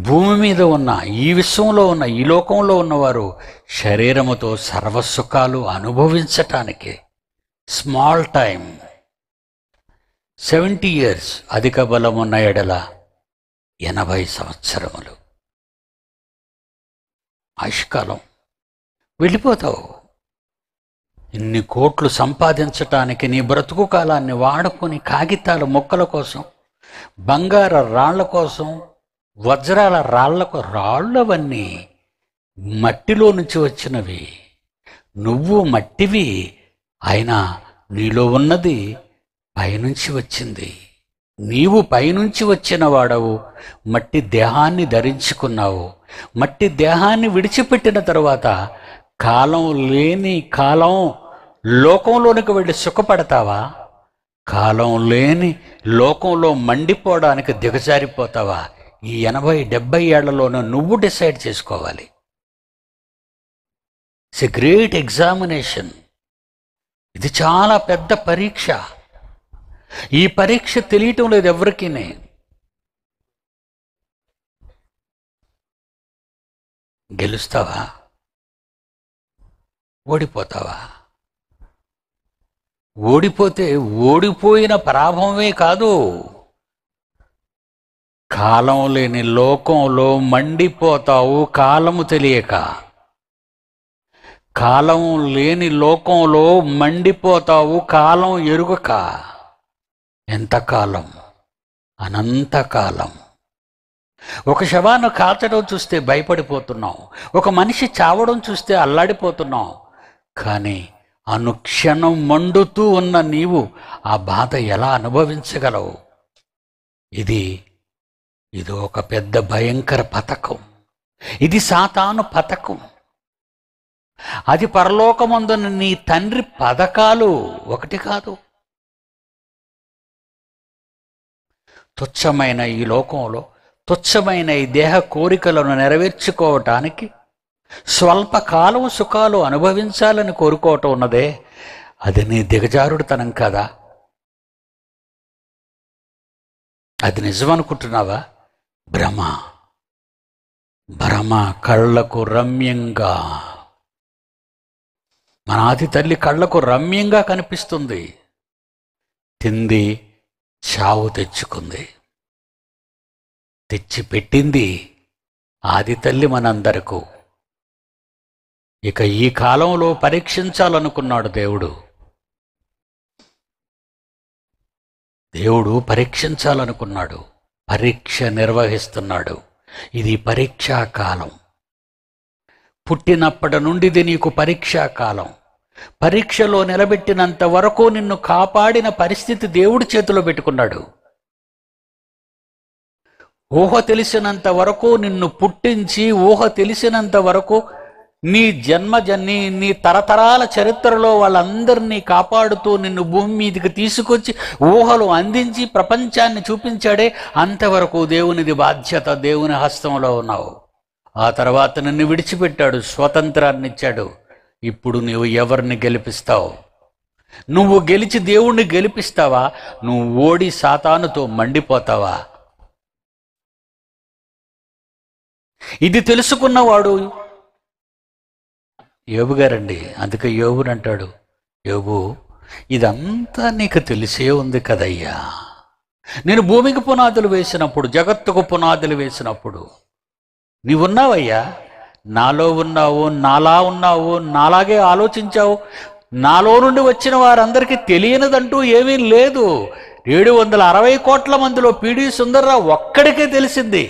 భూమి మీద ఉన్న ఈ విశ్వంలో ఉన్న ఈ లోకంలో ఉన్నవారు శరీరముతో సర్వసుఖాలు అనుభవించటానికి స్మాల్ టైం సెవెంటీ ఇయర్స్ అధిక బలం ఉన్న ఎడల ఎనభై సంవత్సరములు ఆయుష్కాలం వెళ్ళిపోతావు ఇన్ని కోట్లు సంపాదించటానికి నీ బ్రతుకు కాలాన్ని వాడుకొని కాగితాలు మొక్కల కోసం బంగార రాళ్ల కోసం వజ్రాల రాళ్లకు రాళ్ళవన్నీ మట్టిలో నుంచి వచ్చినవి నువ్వు మట్టివి ఆయన నీలో ఉన్నది పైనుంచి వచ్చింది నీవు పైనుంచి వచ్చిన వాడవు మట్టి దేహాన్ని ధరించుకున్నావు మట్టి దేహాన్ని విడిచిపెట్టిన తర్వాత కాలం లేని కాలం లోకంలోనికి వెళ్ళి సుఖపడతావా కాలం లేని లోకంలో మండిపోవడానికి దిగజారిపోతావా ఈ ఎనభై డెబ్బై ఏళ్లలోనూ నువ్వు డిసైడ్ చేసుకోవాలి ఇట్స్ ఎ గ్రేట్ ఎగ్జామినేషన్ ఇది చాలా పెద్ద పరీక్ష ఈ పరీక్ష తెలియటం లేదు ఎవరికీ గెలుస్తావా ఓడిపోతావా ఓడిపోతే ఓడిపోయిన పరాభవమే కాదు కాలం లేని లోకంలో మండిపోతావు కాలము తెలియక కాలం లేని లోకంలో మండిపోతావు కాలం ఎరుగక ఎంతకాలం అనంతకాలం ఒక శవాన్ని కాల్చడం చూస్తే భయపడిపోతున్నావు ఒక మనిషి చావడం చూస్తే అల్లాడిపోతున్నావు కానీ అనుక్షణం మండుతూ ఉన్న నీవు ఆ బాధ ఎలా అనుభవించగలవు ఇది ఇది ఒక పెద్ద భయంకర పథకం ఇది సాతాను పథకం అది పరలోకమందున నీ తండ్రి పథకాలు ఒకటి కాదు తుచ్చమైన ఈ లోకంలో తుచ్చమైన ఈ దేహ కోరికలను నెరవేర్చుకోవటానికి స్వల్పకాలం సుఖాలు అనుభవించాలని కోరుకోవటం ఉన్నదే అది నీ దిగజారుడుతనం కదా అది నిజం అనుకుంటున్నావా భ్రమ భ్రమ కళ్ళకు రమ్యంగా మన ఆది తల్లి కళ్ళకు రమ్యంగా కనిపిస్తుంది తింది చావు తెచ్చుకుంది తెచ్చి పెట్టింది ఆది తల్లి మనందరకు ఇక ఈ కాలంలో పరీక్షించాలనుకున్నాడు దేవుడు దేవుడు పరీక్షించాలనుకున్నాడు పరీక్ష నిర్వహిస్తున్నాడు ఇది పరీక్షాకాలం పుట్టినప్పటి నుండి ఇది నీకు పరీక్షాకాలం పరీక్షలో నిలబెట్టినంత వరకు నిన్ను కాపాడిన పరిస్థితి దేవుడి చేతిలో పెట్టుకున్నాడు ఊహ తెలిసినంత వరకు నిన్ను పుట్టించి ఊహ తెలిసినంత వరకు నీ జన్మజన్ని నీ తరతరాల చరిత్రలో వాళ్ళందరినీ కాపాడుతూ నిన్ను భూమి మీదకి తీసుకొచ్చి ఊహలు అందించి ప్రపంచాన్ని చూపించాడే అంతవరకు దేవునిది బాధ్యత దేవుని హస్తంలో ఉన్నావు ఆ తర్వాత నిన్ను విడిచిపెట్టాడు స్వతంత్రాన్ని ఇచ్చాడు ఇప్పుడు నీవు ఎవరిని గెలిపిస్తావు నువ్వు గెలిచి దేవుణ్ణి గెలిపిస్తావా నువ్వు ఓడి సాతానుతో మండిపోతావా ఇది తెలుసుకున్నవాడు యోబు గారండి అందుకే యోగుని అంటాడు యోగు ఇదంతా నీకు తెలిసే ఉంది కదయ్యా నేను భూమికి పునాదులు వేసినప్పుడు జగత్తుకు పునాదులు వేసినప్పుడు నీవున్నావయ్యా నాలో ఉన్నావు నాలా ఉన్నావు నాలాగే ఆలోచించావు నాలో నుండి వచ్చిన వారందరికీ తెలియనిదంటూ ఏమీ లేదు ఏడు వందల అరవై కోట్ల మందిలో పీడీ సుందర్రావు ఒక్కడికే తెలిసింది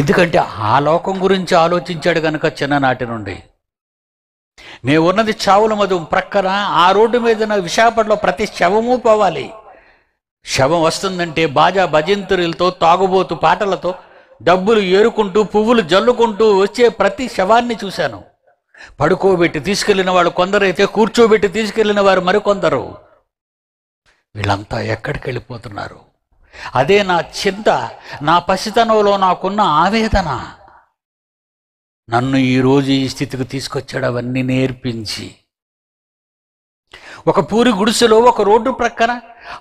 ఎందుకంటే ఆ లోకం గురించి ఆలోచించాడు కనుక చిన్ననాటి నుండి నేను ఉన్నది చావుల మధు ప్రక్కన ఆ రోడ్డు మీద నా విశాఖపట్నంలో ప్రతి శవము పోవాలి శవం వస్తుందంటే బాజా భజంతురులతో తాగుబోతు పాటలతో డబ్బులు ఏరుకుంటూ పువ్వులు జల్లుకుంటూ వచ్చే ప్రతి శవాన్ని చూశాను పడుకోబెట్టి తీసుకెళ్లిన వాళ్ళు కొందరైతే కూర్చోబెట్టి తీసుకెళ్లిన వారు మరికొందరు వీళ్ళంతా ఎక్కడికి వెళ్ళిపోతున్నారు అదే నా చింత నా పసితనంలో నాకున్న ఆవేదన నన్ను ఈరోజు ఈ స్థితికి తీసుకొచ్చాడు అవన్నీ నేర్పించి ఒక పూరి గుడిసెలో ఒక రోడ్డు ప్రక్కన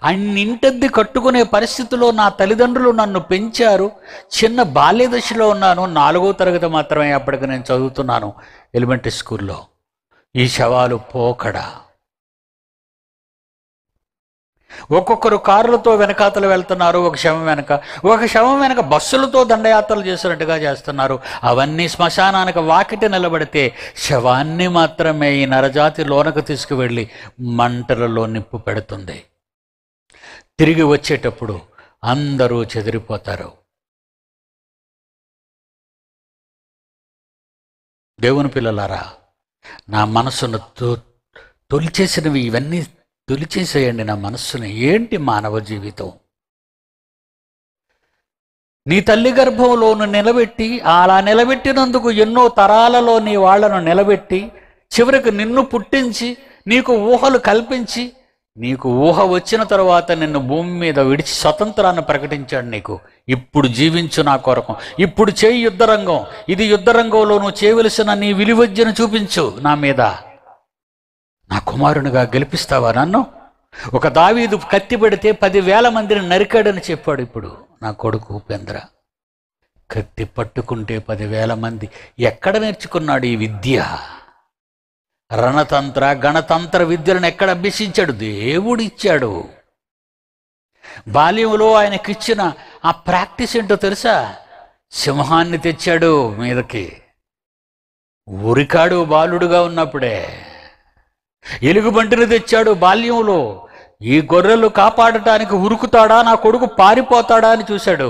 అన్నింటద్ది కట్టుకునే పరిస్థితిలో నా తల్లిదండ్రులు నన్ను పెంచారు చిన్న బాల్య దశలో ఉన్నాను నాలుగో తరగతి మాత్రమే అప్పటికి నేను చదువుతున్నాను ఎలిమెంటరీ స్కూల్లో ఈ శవాలు పోకడా ఒక్కొక్కరు కార్లతో వెనకాతలు వెళ్తున్నారు ఒక శవం వెనక ఒక శవం వెనక బస్సులతో దండయాత్రలు చేసినట్టుగా చేస్తున్నారు అవన్నీ శ్మశానానికి వాకిటి నిలబడితే శవాన్ని మాత్రమే ఈ నరజాతి లోనకు తీసుకువెళ్ళి మంటలలో నిప్పు పెడుతుంది తిరిగి వచ్చేటప్పుడు అందరూ చెదిరిపోతారు దేవుని పిల్లలారా నా మనసును తొలిచేసినవి ఇవన్నీ తొలిచేసేయండి నా మనస్సుని ఏంటి మానవ జీవితం నీ తల్లి గర్భంలోను నిలబెట్టి అలా నిలబెట్టినందుకు ఎన్నో తరాలలో నీ వాళ్లను నిలబెట్టి చివరికి నిన్ను పుట్టించి నీకు ఊహలు కల్పించి నీకు ఊహ వచ్చిన తర్వాత నిన్ను భూమి మీద విడిచి స్వతంత్రాన్ని ప్రకటించాడు నీకు ఇప్పుడు జీవించు నా కొరకు ఇప్పుడు చేయి యుద్ధరంగం ఇది యుద్ధరంగంలోనూ చేయవలసిన నీ విలువజ్జను చూపించు నా మీద నా కుమారునిగా గెలిపిస్తావా నన్ను ఒక దావీదు కత్తి పెడితే పదివేల మందిని నరికాడని చెప్పాడు ఇప్పుడు నా కొడుకు ఉపేంద్ర కత్తి పట్టుకుంటే పదివేల మంది ఎక్కడ నేర్చుకున్నాడు ఈ విద్య రణతంత్ర గణతంత్ర విద్యలను ఎక్కడ అభ్యసించాడు దేవుడిచ్చాడు బాల్యంలో ఆయనకిచ్చిన ఆ ప్రాక్టీస్ ఏంటో తెలుసా సింహాన్ని తెచ్చాడు మీదకి ఉరికాడు బాలుడుగా ఉన్నప్పుడే ఎలుగుబంటిని తెచ్చాడు బాల్యంలో ఈ గొర్రెలు కాపాడటానికి ఉరుకుతాడా నా కొడుకు పారిపోతాడా అని చూశాడు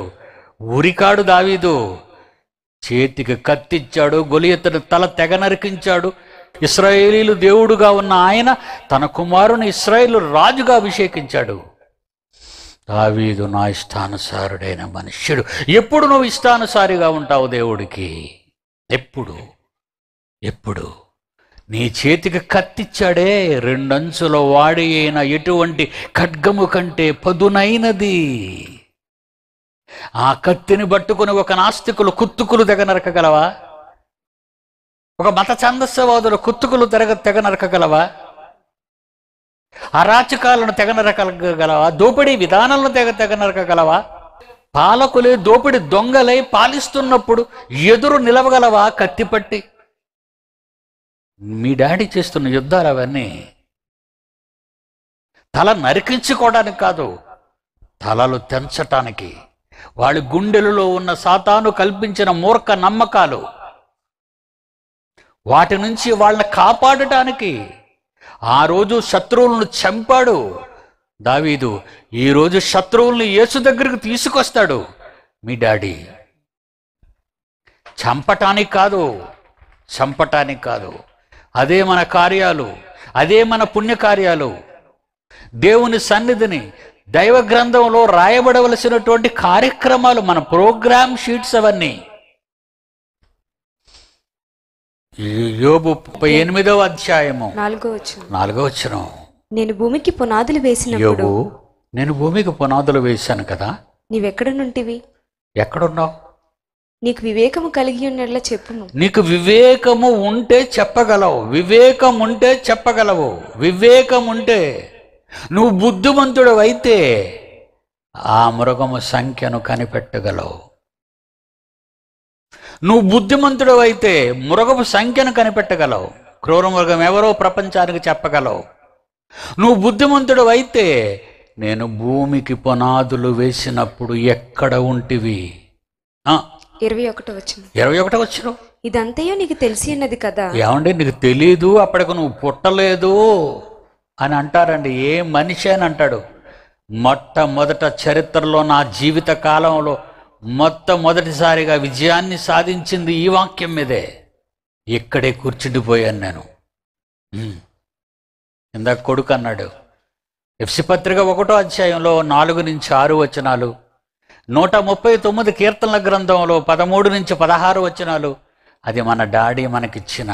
ఉరికాడు దావీదు చేతికి కత్తిచ్చాడు గొలియతను తల తెగ నరికించాడు ఇస్రాయేలీలు దేవుడుగా ఉన్న ఆయన తన కుమారుని ఇస్రాయేలు రాజుగా అభిషేకించాడు దావీదు నా ఇష్టానుసారుడైన మనుష్యుడు ఎప్పుడు నువ్వు ఇష్టానుసారిగా ఉంటావు దేవుడికి ఎప్పుడు ఎప్పుడు నీ చేతికి కత్తిచ్చాడే రెండంచుల వాడి అయిన ఎటువంటి ఖడ్గము కంటే పదునైనది ఆ కత్తిని పట్టుకుని ఒక నాస్తికులు కుత్తుకులు తెగ నరకగలవా ఒక మత ఛాందస్యవాదులు కుత్తుకులు తెరగ తెగ నరకగలవా అరాచకాలను తెగ నరకగలవా దోపిడీ విధానాలను తెగ తెగ నరకగలవా పాలకులే దోపిడి దొంగలై పాలిస్తున్నప్పుడు ఎదురు నిలవగలవా కత్తిపట్టి మీ డాడీ చేస్తున్న యుద్ధాలు అవన్నీ తల నరికించుకోవడానికి కాదు తలలు తెంచటానికి వాళ్ళ గుండెలలో ఉన్న సాతాను కల్పించిన మూర్ఖ నమ్మకాలు వాటి నుంచి వాళ్ళని కాపాడటానికి ఆ రోజు శత్రువులను చంపాడు దావీదు ఈరోజు శత్రువుల్ని యేసు దగ్గరికి తీసుకొస్తాడు మీ డాడీ చంపటానికి కాదు చంపటానికి కాదు అదే మన కార్యాలు అదే మన పుణ్యకార్యాలు దేవుని సన్నిధిని దైవ గ్రంథంలో రాయబడవలసినటువంటి కార్యక్రమాలు మన ప్రోగ్రామ్ షీట్స్ అవన్నీ యోబు ముప్పై ఎనిమిదవ అధ్యాయము నాలుగో వచ్చిన నేను భూమికి పునాదులు వేసిన యోబు నేను భూమికి పునాదులు వేశాను కదా నీవెక్కడ నుంటివి ఎక్కడున్నావు నీకు వివేకము కలిగి ఉన్నట్ల చెప్పు నీకు వివేకము ఉంటే చెప్పగలవు వివేకం ఉంటే చెప్పగలవు వివేకం ఉంటే నువ్వు బుద్ధిమంతుడు అయితే ఆ మృగము సంఖ్యను కనిపెట్టగలవు నువ్వు బుద్ధిమంతుడు అయితే మృగము సంఖ్యను కనిపెట్టగలవు క్రూర మృగం ఎవరో ప్రపంచానికి చెప్పగలవు నువ్వు బుద్ధిమంతుడు అయితే నేను భూమికి పునాదులు వేసినప్పుడు ఎక్కడ ఉంటివి ఇరవై ఒకటో వచ్చిన ఇరవై ఒకటో వచ్చిన ఇదంతయో నీకు తెలిసి అన్నది కదా ఏమండి నీకు తెలీదు అప్పటికి నువ్వు పుట్టలేదు అని అంటారండి ఏ మనిషి అని అంటాడు మొట్టమొదట చరిత్రలో నా జీవిత కాలంలో మొట్టమొదటిసారిగా విజయాన్ని సాధించింది ఈ వాక్యం మీదే ఇక్కడే కూర్చుండిపోయాను నేను ఇందాక కొడుకు అన్నాడు ఎఫ్సి పత్రిక ఒకటో అధ్యాయంలో నాలుగు నుంచి ఆరు వచనాలు నూట ముప్పై తొమ్మిది కీర్తనల గ్రంథంలో పదమూడు నుంచి పదహారు వచనాలు అది మన డాడీ మనకిచ్చిన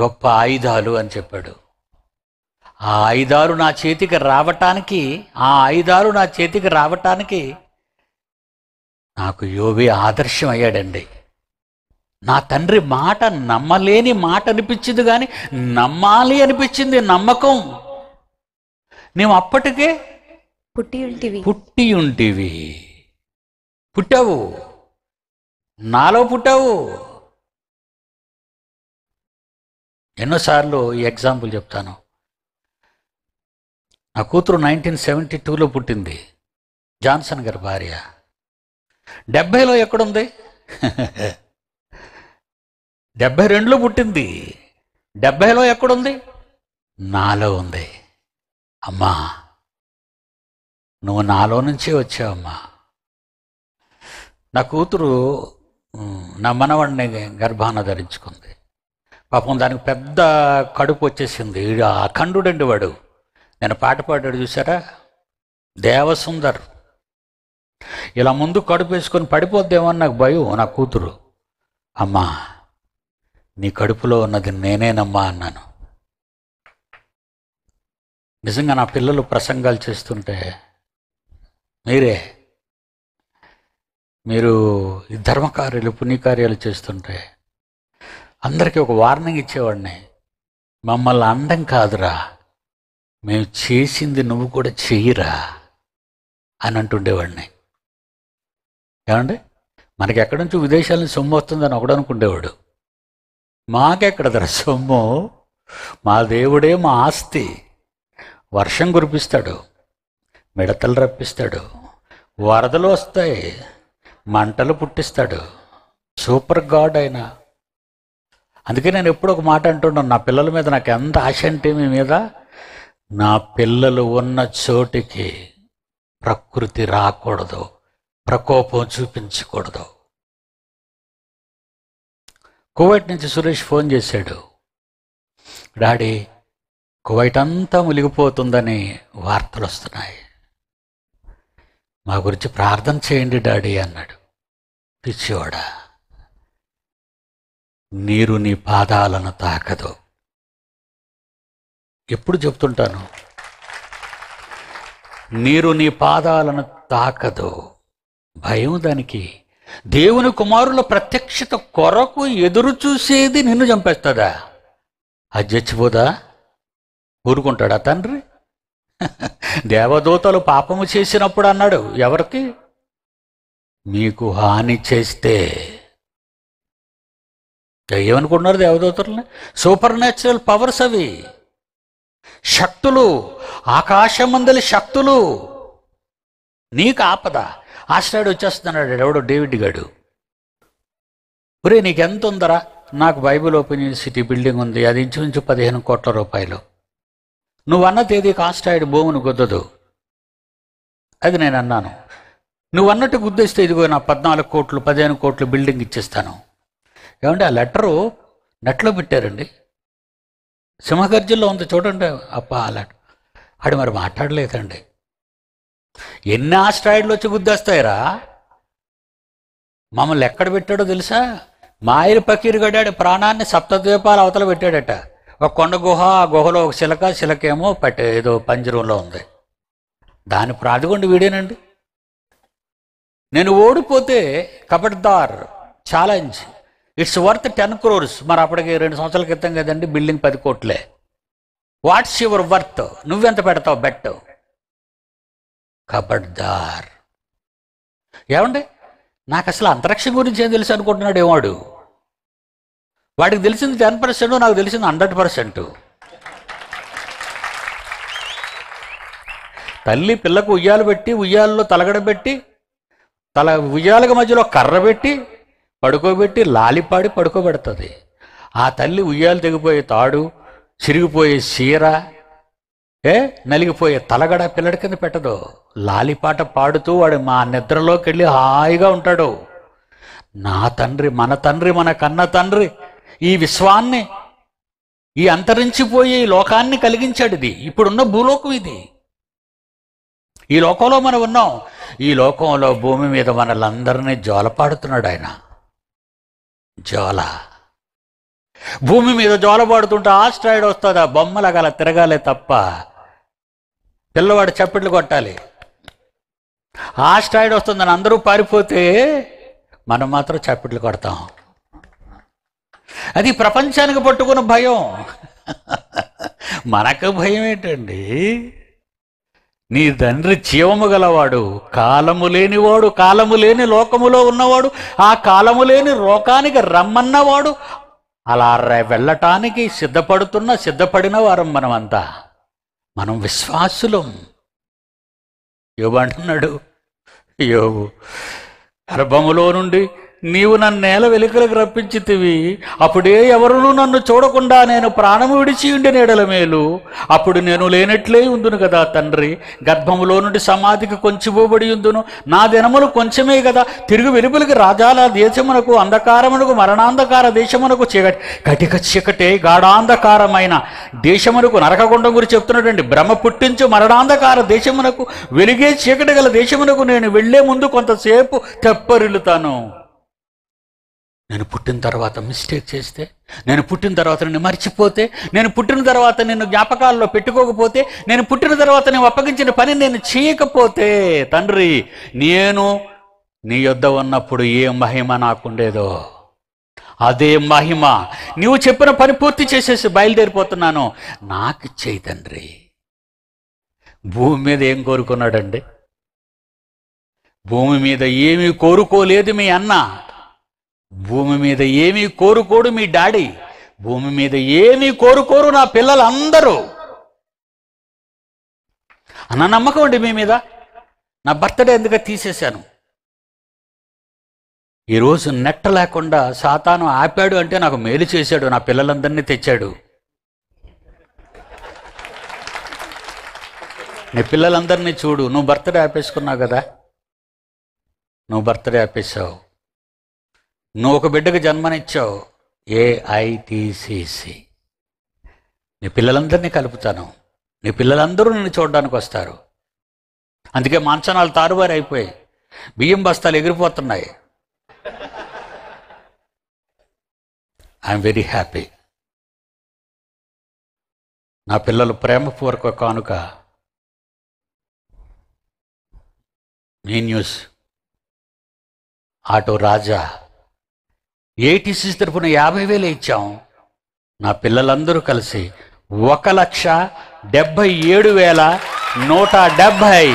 గొప్ప ఆయుధాలు అని చెప్పాడు ఆ ఆయుధాలు నా చేతికి రావటానికి ఆ ఆయుధాలు నా చేతికి రావటానికి నాకు యోవి ఆదర్శం అయ్యాడండి నా తండ్రి మాట నమ్మలేని మాట అనిపించింది కానీ నమ్మాలి అనిపించింది నమ్మకం మేము అప్పటికే పుట్టి ఉంటివి పుట్టి ఉంటివి పుట్టావు నాలో పుట్టావు ఎన్నోసార్లు ఈ ఎగ్జాంపుల్ చెప్తాను నా కూతురు నైన్టీన్ సెవెంటీ టూలో పుట్టింది జాన్సన్ గారి భార్య డెబ్బైలో ఎక్కడుంది డెబ్బై రెండులో పుట్టింది డెబ్బైలో ఎక్కడుంది నాలో ఉంది అమ్మా నువ్వు నాలో నుంచే వచ్చావమ్మా నా కూతురు నా మనవడిని గర్భాన ధరించుకుంది పాపం దానికి పెద్ద కడుపు వచ్చేసింది అఖండుడండి వాడు నేను పాట పాడాడు చూసారా దేవసుందర్ ఇలా ముందు కడుపు వేసుకొని పడిపోద్దేమో నాకు భయం నా కూతురు అమ్మా నీ కడుపులో ఉన్నది నేనేనమ్మా అన్నాను నిజంగా నా పిల్లలు ప్రసంగాలు చేస్తుంటే మీరే మీరు ఈ ధర్మకార్యాలు పుణ్యకార్యాలు చేస్తుంటే అందరికీ ఒక వార్నింగ్ ఇచ్చేవాడిని మమ్మల్ని అండం కాదురా మేము చేసింది నువ్వు కూడా చెయ్యిరా అని అంటుండేవాడిని ఏమండి మనకి ఎక్కడి నుంచి విదేశాల నుంచి సొమ్ము వస్తుందని ఒకడు అనుకుండేవాడు మాకెక్కడదర సొమ్ము మా దేవుడే మా ఆస్తి వర్షం కురిపిస్తాడు మిడతలు రప్పిస్తాడు వరదలు వస్తాయి మంటలు పుట్టిస్తాడు సూపర్ గాడ్ అయిన అందుకే నేను ఎప్పుడు ఒక మాట అంటున్నాను నా పిల్లల మీద నాకు ఎంత ఆశ అంటే మీ మీద నా పిల్లలు ఉన్న చోటికి ప్రకృతి రాకూడదు ప్రకోపం చూపించకూడదు కువైట్ నుంచి సురేష్ ఫోన్ చేశాడు డాడీ కువైట్ అంతా ములిగిపోతుందని వార్తలు వస్తున్నాయి మా గురించి ప్రార్థన చేయండి డాడీ అన్నాడు పిచ్చివాడా నీరు నీ పాదాలను తాకదు ఎప్పుడు చెప్తుంటాను నీరు నీ పాదాలను తాకదు భయం దానికి దేవుని కుమారుల ప్రత్యక్షత కొరకు ఎదురు చూసేది నిన్ను చంపేస్తుందా అది చచ్చిపోదా ఊరుకుంటాడా తండ్రి దేవదూతలు పాపము చేసినప్పుడు అన్నాడు ఎవరికి మీకు హాని చేస్తే ఏమనుకుంటున్నారు దేవదూతలని సూపర్ న్యాచురల్ పవర్స్ అవి శక్తులు ఆకాశమందలి శక్తులు నీకు ఆపద ఆశ్రయుడు వచ్చేస్తున్నాడు ఎవడు డేవిడ్ గాడు ఒరే నీకెంత ఉందరా నాకు బైబిల్ ఓపెన్ యూనివర్సిటీ బిల్డింగ్ ఉంది అది ఇంచుమించు పదిహేను కోట్ల రూపాయలు నువ్వు అన్న తేదీ కాస్టాయిడ్ భూమిని గుద్దదు అది నేను అన్నాను నువ్వు అన్నట్టు గుర్తిస్తే ఇదిగో నా పద్నాలుగు కోట్లు పదిహేను కోట్లు బిల్డింగ్ ఇచ్చేస్తాను ఏమంటే ఆ లెటరు నెట్లో పెట్టారండి సింహగర్జుల్లో ఉంది చూడండి అప్ప ఆ లెటర్ ఆడు మరి మాట్లాడలేదండి ఎన్ని ఆస్ట్రాయిడ్లు వచ్చి గుద్దేస్తాయిరా మమ్మల్ని ఎక్కడ పెట్టాడో తెలుసా మాయలు పకీరు గడాడు ప్రాణాన్ని ద్వీపాలు అవతల పెట్టాడట ఒక కొండ గుహ ఆ గుహలో ఒక శిలక శిలకేమో పట్టే ఏదో పంజరంలో ఉంది దాని ప్రాదిగొండి వీడేనండి నేను ఓడిపోతే కబడ్దార్ challenge it's worth ten crores మరి అప్పటికి రెండు సంవత్సరాల క్రితం కదండి బిల్డింగ్ పది కోట్లే వాట్స్ యువర్ వర్త్ నువ్వెంత పెడతావు బెట్ కబడ్దార్ ఏమండి నాకు అసలు అంతరిక్షం గురించి ఏం తెలుసు అనుకుంటున్నాడు ఏమాడు వాడికి తెలిసింది టెన్ పర్సెంట్ నాకు తెలిసింది హండ్రెడ్ పర్సెంట్ తల్లి పిల్లకు ఉయ్యాలు పెట్టి ఉయ్యాల్లో తలగడ పెట్టి తల ఉయ్యాలకు మధ్యలో కర్ర పెట్టి పడుకోబెట్టి లాలిపాడి పడుకోబెడుతుంది ఆ తల్లి ఉయ్యాలు తెగిపోయే తాడు చిరిగిపోయే చీర ఏ నలిగిపోయే తలగడ పిల్లడి కింద పెట్టదు లాలిపాట పాడుతూ వాడు మా నిద్రలోకి వెళ్ళి హాయిగా ఉంటాడు నా తండ్రి మన తండ్రి మన కన్న తండ్రి ఈ విశ్వాన్ని ఈ అంతరించిపోయే లోకాన్ని కలిగించాడు ఇది ఇప్పుడున్న భూలోకం ఇది ఈ లోకంలో మనం ఉన్నాం ఈ లోకంలో భూమి మీద మనలందరినీ జోలపాడుతున్నాడు ఆయన జోల భూమి మీద జోలపాడుతుంటే ఆస్ట్రాయిడ్ వస్తుంది ఆ బొమ్మలాగా అలా తిరగాలే తప్ప పిల్లవాడు చప్పట్లు కొట్టాలి ఆస్ట్రాయిడ్ వస్తుందని అందరూ పారిపోతే మనం మాత్రం చప్పట్లు కొడతాం అది ప్రపంచానికి పట్టుకున్న భయం మనకు భయం ఏంటండి నీ తండ్రి జీవము గలవాడు కాలము లేనివాడు కాలము లేని లోకములో ఉన్నవాడు ఆ కాలము లేని లోకానికి రమ్మన్నవాడు అలా వెళ్ళటానికి సిద్ధపడుతున్న సిద్ధపడిన వారం మనమంతా మనం విశ్వాసులం యోబు అంటున్నాడు యోగు గర్భములో నుండి నీవు నన్ను నేల వెలుకలకు రప్పించితివి అప్పుడే ఎవరునూ నన్ను చూడకుండా నేను ప్రాణము విడిచి ఉండి నీడల మేలు అప్పుడు నేను లేనట్లే ఉందును కదా తండ్రి గర్భములో నుండి సమాధికి కొంచిపోబడి ఉందును నా దినములు కొంచెమే కదా తిరుగు వెలుపులకి రాజాల దేశమునకు అంధకారమునకు మరణాంధకార దేశమునకు చీకటి కటిక చీకటే గాఢాంధకారమైన దేశమునకు నరకగుండం గురి చెప్తున్నాడండి భ్రమ పుట్టించు మరణాంధకార దేశమునకు వెలిగే చీకటి గల దేశమునకు నేను వెళ్లే ముందు కొంతసేపు తెప్పరిల్లుతాను నేను పుట్టిన తర్వాత మిస్టేక్ చేస్తే నేను పుట్టిన తర్వాత నిన్ను మర్చిపోతే నేను పుట్టిన తర్వాత నిన్ను జ్ఞాపకాల్లో పెట్టుకోకపోతే నేను పుట్టిన తర్వాత నేను అప్పగించిన పని నేను చేయకపోతే తండ్రి నేను నీ యొద్ద ఉన్నప్పుడు ఏ మహిమ నాకుండేదో అదే మహిమ నీవు చెప్పిన పని పూర్తి చేసేసి బయలుదేరిపోతున్నాను నాకు ఇచ్చేయి తండ్రి భూమి మీద ఏం కోరుకున్నాడండి భూమి మీద ఏమీ కోరుకోలేదు మీ అన్న భూమి మీద ఏమీ కోరుకోడు మీ డాడీ భూమి మీద ఏమీ కోరుకోరు నా పిల్లలు అందరూ అన్న నమ్మకం అండి మీ మీద నా బర్త్డే ఎందుకు తీసేశాను ఈరోజు నెట్ట లేకుండా సాతాను ఆపాడు అంటే నాకు మేలు చేశాడు నా పిల్లలందరినీ తెచ్చాడు నీ పిల్లలందరినీ చూడు నువ్వు బర్త్డే ఆపేసుకున్నావు కదా నువ్వు బర్త్డే ఆపేసావు నువ్వు ఒక బిడ్డకు జన్మనిచ్చావు ఏఐటిసిసి నీ పిల్లలందరినీ కలుపుతాను నీ పిల్లలందరూ నిన్ను చూడడానికి వస్తారు అందుకే మంచనాలు తారుబారి అయిపోయి బియ్యం బస్తాలు ఎగిరిపోతున్నాయి ఐఎమ్ వెరీ హ్యాపీ నా పిల్లలు ప్రేమపూర్వక కానుక మీ న్యూస్ ఆటో రాజా ఏటీసీ తరఫున యాభై వేలు ఇచ్చాం నా పిల్లలందరూ కలిసి ఒక లక్ష డెబ్భై ఏడు వేల నూట డెబ్భై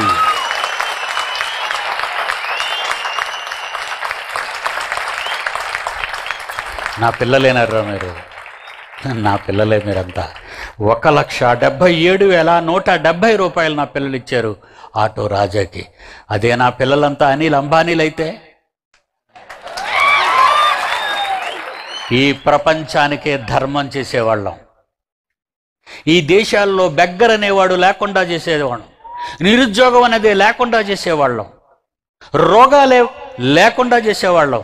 నా పిల్లలేనారా మీరు నా పిల్లలే మీరంతా ఒక లక్ష డెబ్భై ఏడు వేల నూట డెబ్భై రూపాయలు నా పిల్లలు ఇచ్చారు ఆటో రాజాకి అదే నా పిల్లలంతా అనిల్ అయితే ఈ ప్రపంచానికే ధర్మం చేసేవాళ్ళం ఈ దేశాల్లో బెగ్గర్ అనేవాడు లేకుండా చేసేవాడు నిరుద్యోగం అనేది లేకుండా చేసేవాళ్ళం రోగాలే లేకుండా చేసేవాళ్ళం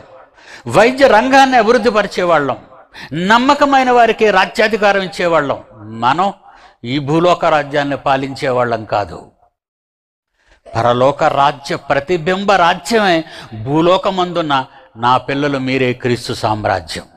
వైద్య రంగాన్ని అభివృద్ధి పరిచేవాళ్ళం నమ్మకమైన వారికి రాజ్యాధికారం ఇచ్చేవాళ్ళం మనం ఈ భూలోక రాజ్యాన్ని పాలించేవాళ్ళం కాదు పరలోక రాజ్య ప్రతిబింబ రాజ్యమే భూలోకమందున్న నా పిల్లలు మీరే క్రీస్తు సామ్రాజ్యం